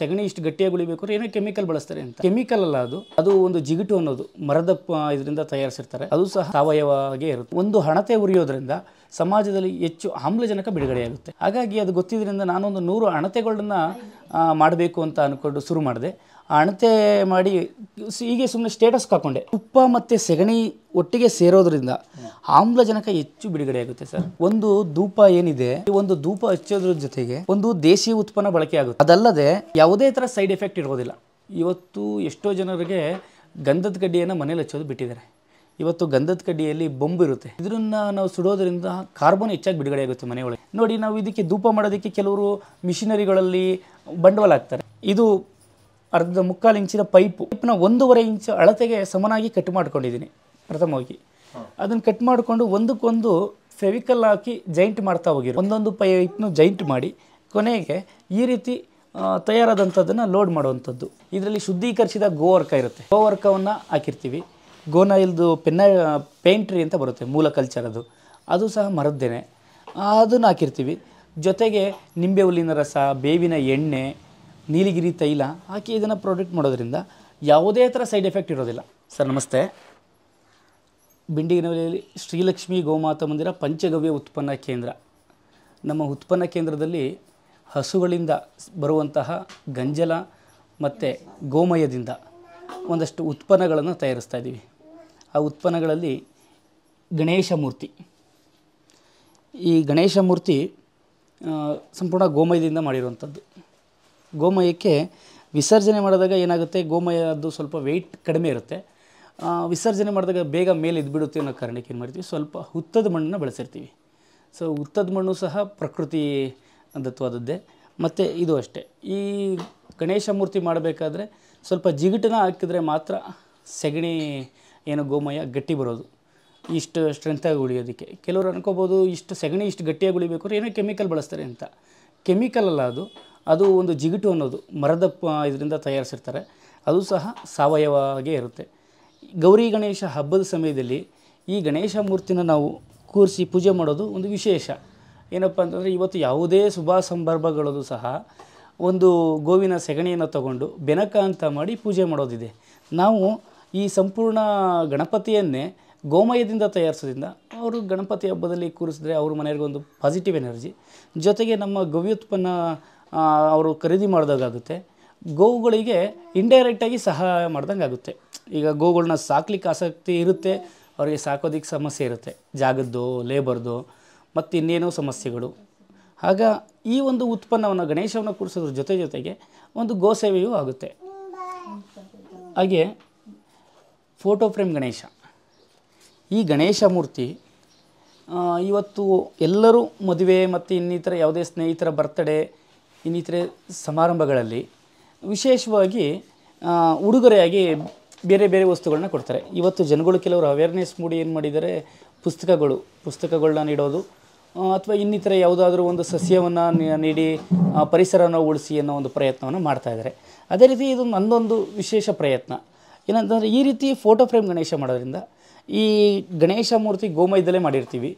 ಸೆಗಣಿ ಇಷ್ಟು ಗಟ್ಟಿಯಾಗಿ ಉಳಿಬೇಕು ಏನೋ ಕೆಮಿಕಲ್ ಬಳಸ್ತಾರೆ ಅಂತ ಕೆಮಿಕಲ್ ಅಲ್ಲ ಅದು ಅದು ಒಂದು ಜಿಗಟು ಅನ್ನೋದು ಮರದ ಇದರಿಂದ ತಯಾರಿಸಿರ್ತಾರೆ ಅದು ಸಹ ಸಾವಯವವಾಗಿ ಇರುತ್ತೆ ಒಂದು ಹಣತೆ ಉರಿಯೋದ್ರಿಂದ ಸಮಾಜದಲ್ಲಿ ಹೆಚ್ಚು ಆಮ್ಲಜನಕ ಬಿಡುಗಡೆಯಾಗುತ್ತೆ ಹಾಗಾಗಿ ಅದು ಗೊತ್ತಿದ್ದರಿಂದ ನಾನೊಂದು ನೂರು ಹಣತೆಗಳನ್ನ ಮಾಡಬೇಕು ಅಂತ ಅಂದ್ಕೊಂಡು ಶುರು ಮಾಡಿದೆ ಅಣತೆ ಮಾಡಿ ಹೀಗೆ ಸುಮ್ಮನೆ ಸ್ಟೇಟಸ್ ಹಾಕೊಂಡೆ ತುಪ್ಪ ಮತ್ತು ಸೆಗಣಿ ಒಟ್ಟಿಗೆ ಸೇರೋದ್ರಿಂದ ಆಮ್ಲಜನಕ ಹೆಚ್ಚು ಬಿಡುಗಡೆ ಆಗುತ್ತೆ ಸರ್ ಒಂದು ಧೂಪ ಏನಿದೆ ಈ ಒಂದು ಧೂಪ ಹಚ್ಚೋದ್ರ ಜೊತೆಗೆ ಒಂದು ದೇಶಿ ಉತ್ಪನ್ನ ಬಳಕೆ ಆಗುತ್ತೆ ಅದಲ್ಲದೆ ಯಾವುದೇ ಥರ ಸೈಡ್ ಎಫೆಕ್ಟ್ ಇರೋದಿಲ್ಲ ಇವತ್ತು ಎಷ್ಟೋ ಜನರಿಗೆ ಗಂಧದ ಕಡ್ಡಿಯನ್ನು ಮನೇಲಿ ಹಚ್ಚೋದು ಬಿಟ್ಟಿದ್ದಾರೆ ಇವತ್ತು ಗಂಧದ ಕಡ್ಡಿಯಲ್ಲಿ ಬೊಂಬು ಇರುತ್ತೆ ಇದನ್ನ ನಾವು ಸುಡೋದ್ರಿಂದ ಕಾರ್ಬನ್ ಹೆಚ್ಚಾಗಿ ಬಿಡುಗಡೆ ಆಗುತ್ತೆ ಮನೆಯೊಳಗೆ ನೋಡಿ ನಾವು ಇದಕ್ಕೆ ಧೂಪ ಮಾಡೋದಕ್ಕೆ ಕೆಲವರು ಮಿಷಿನರಿಗಳಲ್ಲಿ ಬಂಡವಾಳ ಹಾಕ್ತಾರೆ ಇದು ಅರ್ಧ ಮುಕ್ಕಾಲು ಇಂಚಿನ ಪೈಪು ಪೈಪ್ನ ಒಂದೂವರೆ ಇಂಚು ಅಳತೆಗೆ ಸಮನಾಗಿ ಕಟ್ ಮಾಡ್ಕೊಂಡಿದ್ದೀನಿ ಪ್ರಥಮವಾಗಿ ಅದನ್ನು ಕಟ್ ಮಾಡಿಕೊಂಡು ಒಂದಕ್ಕೊಂದು ಫೆವಿಕಲ್ ಹಾಕಿ ಜೈಂಟ್ ಮಾಡ್ತಾ ಹೋಗಿರು ಒಂದೊಂದು ಪೈಪ್ನು ಜೈಂಟ್ ಮಾಡಿ ಕೊನೆಗೆ ಈ ರೀತಿ ತಯಾರಾದಂಥದ್ದನ್ನು ಲೋಡ್ ಮಾಡುವಂಥದ್ದು ಇದರಲ್ಲಿ ಶುದ್ಧೀಕರಿಸಿದ ಗೋವರ್ಕ ಇರುತ್ತೆ ಗೋವರ್ಕವನ್ನು ಹಾಕಿರ್ತೀವಿ ಗೋನ ಇಲ್ದು ಪೆನ್ನ ಪೇಂಟ್ರಿ ಅಂತ ಬರುತ್ತೆ ಮೂಲ ಕಲ್ಚರ್ ಅದು ಅದು ಸಹ ಮರದ್ದೇನೆ ಅದನ್ನು ಹಾಕಿರ್ತೀವಿ ಜೊತೆಗೆ ನಿಂಬೆ ಹುಲ್ಲಿನ ರಸ ಬೇವಿನ ಎಣ್ಣೆ ನೀಲಿಗಿರಿ ತೈಲ ಹಾಕಿ ಇದನ್ನು ಪ್ರಾಡಕ್ಟ್ ಮಾಡೋದ್ರಿಂದ ಯಾವುದೇ ಥರ ಸೈಡ್ ಎಫೆಕ್ಟ್ ಇರೋದಿಲ್ಲ ಸರ್ ನಮಸ್ತೆ ಬಿಂಡಿಗಿನವಲೆಯಲ್ಲಿ ಶ್ರೀಲಕ್ಷ್ಮಿ ಗೋಮಾತ ಮಂದಿರ ಪಂಚಗವ್ಯ ಉತ್ಪನ್ನ ಕೇಂದ್ರ ನಮ್ಮ ಉತ್ಪನ್ನ ಕೇಂದ್ರದಲ್ಲಿ ಹಸುಗಳಿಂದ ಬರುವಂತಹ ಗಂಜಲ ಮತ್ತು ಗೋಮಯದಿಂದ ಒಂದಷ್ಟು ಉತ್ಪನ್ನಗಳನ್ನು ತಯಾರಿಸ್ತಾ ಇದ್ದೀವಿ ಆ ಉತ್ಪನ್ನಗಳಲ್ಲಿ ಗಣೇಶ ಮೂರ್ತಿ ಈ ಗಣೇಶ ಮೂರ್ತಿ ಸಂಪೂರ್ಣ ಗೋಮಯದಿಂದ ಮಾಡಿರುವಂಥದ್ದು ಗೋಮಯಕ್ಕೆ ವಿಸರ್ಜನೆ ಮಾಡಿದಾಗ ಏನಾಗುತ್ತೆ ಗೋಮಯದ್ದು ಸ್ವಲ್ಪ ವೆಯ್ಟ್ ಕಡಿಮೆ ಇರುತ್ತೆ ವಿಸರ್ಜನೆ ಮಾಡಿದಾಗ ಬೇಗ ಮೇಲೆ ಇದ್ಬಿಡುತ್ತೆ ಅನ್ನೋ ಕಾರಣಕ್ಕೆ ಏನು ಮಾಡ್ತೀವಿ ಸ್ವಲ್ಪ ಹುತ್ತದ ಮಣ್ಣನ್ನು ಬಳಸಿರ್ತೀವಿ ಸೊ ಹುತ್ತದ ಮಣ್ಣು ಸಹ ಪ್ರಕೃತಿ ಅಂಧತ್ವಾದದ್ದೇ ಮತ್ತು ಇದು ಅಷ್ಟೇ ಈ ಗಣೇಶ ಮೂರ್ತಿ ಮಾಡಬೇಕಾದ್ರೆ ಸ್ವಲ್ಪ ಜಿಗಟನ ಹಾಕಿದರೆ ಮಾತ್ರ ಸೆಗಣಿ ಏನು ಗೋಮಯ ಗಟ್ಟಿ ಬರೋದು ಇಷ್ಟು ಸ್ಟ್ರೆಂತಾಗಿ ಉಳಿಯೋದಕ್ಕೆ ಕೆಲವರು ಅನ್ಕೋಬೋದು ಇಷ್ಟು ಸೆಗಣಿ ಇಷ್ಟು ಗಟ್ಟಿಯಾಗಿ ಉಳಿಬೇಕು ಏನೋ ಕೆಮಿಕಲ್ ಬಳಸ್ತಾರೆ ಅಂತ ಕೆಮಿಕಲ್ ಅಲ್ಲ ಅದು ಅದು ಒಂದು ಜಿಗಿಟು ಅನ್ನೋದು ಮರದ ಇದರಿಂದ ತಯಾರಿಸಿರ್ತಾರೆ ಅದು ಸಹ ಸಾವಯವವಾಗೇ ಇರುತ್ತೆ ಗೌರಿ ಗಣೇಶ ಹಬ್ಬದ ಸಮಯದಲ್ಲಿ ಈ ಗಣೇಶ ಮೂರ್ತಿನ ನಾವು ಕೂರಿಸಿ ಪೂಜೆ ಮಾಡೋದು ಒಂದು ವಿಶೇಷ ಏನಪ್ಪ ಅಂತಂದರೆ ಇವತ್ತು ಯಾವುದೇ ಶುಭ ಸಂದರ್ಭಗಳಲ್ಲೂ ಸಹ ಒಂದು ಗೋವಿನ ಸೆಗಣಿಯನ್ನು ತಗೊಂಡು ಬೆನಕ ಅಂತ ಮಾಡಿ ಪೂಜೆ ಮಾಡೋದಿದೆ ನಾವು ಈ ಸಂಪೂರ್ಣ ಗಣಪತಿಯನ್ನೇ ಗೋಮಯದಿಂದ ತಯಾರಿಸೋದ್ರಿಂದ ಅವರು ಗಣಪತಿ ಹಬ್ಬದಲ್ಲಿ ಕೂರಿಸಿದ್ರೆ ಅವ್ರ ಒಂದು ಪಾಸಿಟಿವ್ ಎನರ್ಜಿ ಜೊತೆಗೆ ನಮ್ಮ ಗವ್ಯುತ್ಪನ್ನ ಅವರು ಖರೀದಿ ಮಾಡಿದಾಗುತ್ತೆ ಗೋವುಗಳಿಗೆ ಇಂಡೈರೆಕ್ಟಾಗಿ ಸಹಾಯ ಮಾಡ್ದಂಗೆ ಆಗುತ್ತೆ ಈಗ ಗೋವುಗಳನ್ನ ಸಾಕ್ಲಿಕ್ಕೆ ಆಸಕ್ತಿ ಇರುತ್ತೆ ಅವರಿಗೆ ಸಾಕೋದಕ್ಕೆ ಸಮಸ್ಯೆ ಇರುತ್ತೆ ಜಾಗದ್ದು ಲೇಬರ್ದು ಮತ್ತು ಇನ್ನೇನೋ ಸಮಸ್ಯೆಗಳು ಆಗ ಈ ಒಂದು ಉತ್ಪನ್ನವನ್ನು ಗಣೇಶವನ್ನು ಕೂಡಿಸೋದ್ರ ಜೊತೆ ಜೊತೆಗೆ ಒಂದು ಗೋಸೇವೆಯೂ ಆಗುತ್ತೆ ಹಾಗೆ ಫೋಟೋ ಫ್ರೇಮ್ ಗಣೇಶ ಈ ಗಣೇಶ ಮೂರ್ತಿ ಇವತ್ತು ಎಲ್ಲರೂ ಮದುವೆ ಮತ್ತು ಇನ್ನಿತರ ಯಾವುದೇ ಸ್ನೇಹಿತರ ಬರ್ತಡೇ ಇನ್ನಿತರೆ ಸಮಾರಂಭಗಳಲ್ಲಿ ವಿಶೇಷವಾಗಿ ಉಡುಗೊರೆಯಾಗಿ ಬೇರೆ ಬೇರೆ ವಸ್ತುಗಳನ್ನ ಕೊಡ್ತಾರೆ ಇವತ್ತು ಜನಗಳು ಕೆಲವರು ಅವೇರ್ನೆಸ್ ಮೂಡಿ ಏನು ಮಾಡಿದ್ದಾರೆ ಪುಸ್ತಕಗಳು ಪುಸ್ತಕಗಳನ್ನ ನೀಡೋದು ಅಥವಾ ಇನ್ನಿತರ ಯಾವುದಾದ್ರೂ ಒಂದು ಸಸ್ಯವನ್ನು ನೀಡಿ ಪರಿಸರನ ಉಳಿಸಿ ಅನ್ನೋ ಒಂದು ಪ್ರಯತ್ನವನ್ನು ಇದ್ದಾರೆ ಅದೇ ರೀತಿ ಇದು ನನ್ನೊಂದು ವಿಶೇಷ ಪ್ರಯತ್ನ ಏನಂತಂದರೆ ಈ ರೀತಿ ಫೋಟೋ ಫ್ರೇಮ್ ಗಣೇಶ ಮಾಡೋದ್ರಿಂದ ಈ ಗಣೇಶ ಮೂರ್ತಿ ಗೋಮಯದಲ್ಲೇ ಮಾಡಿರ್ತೀವಿ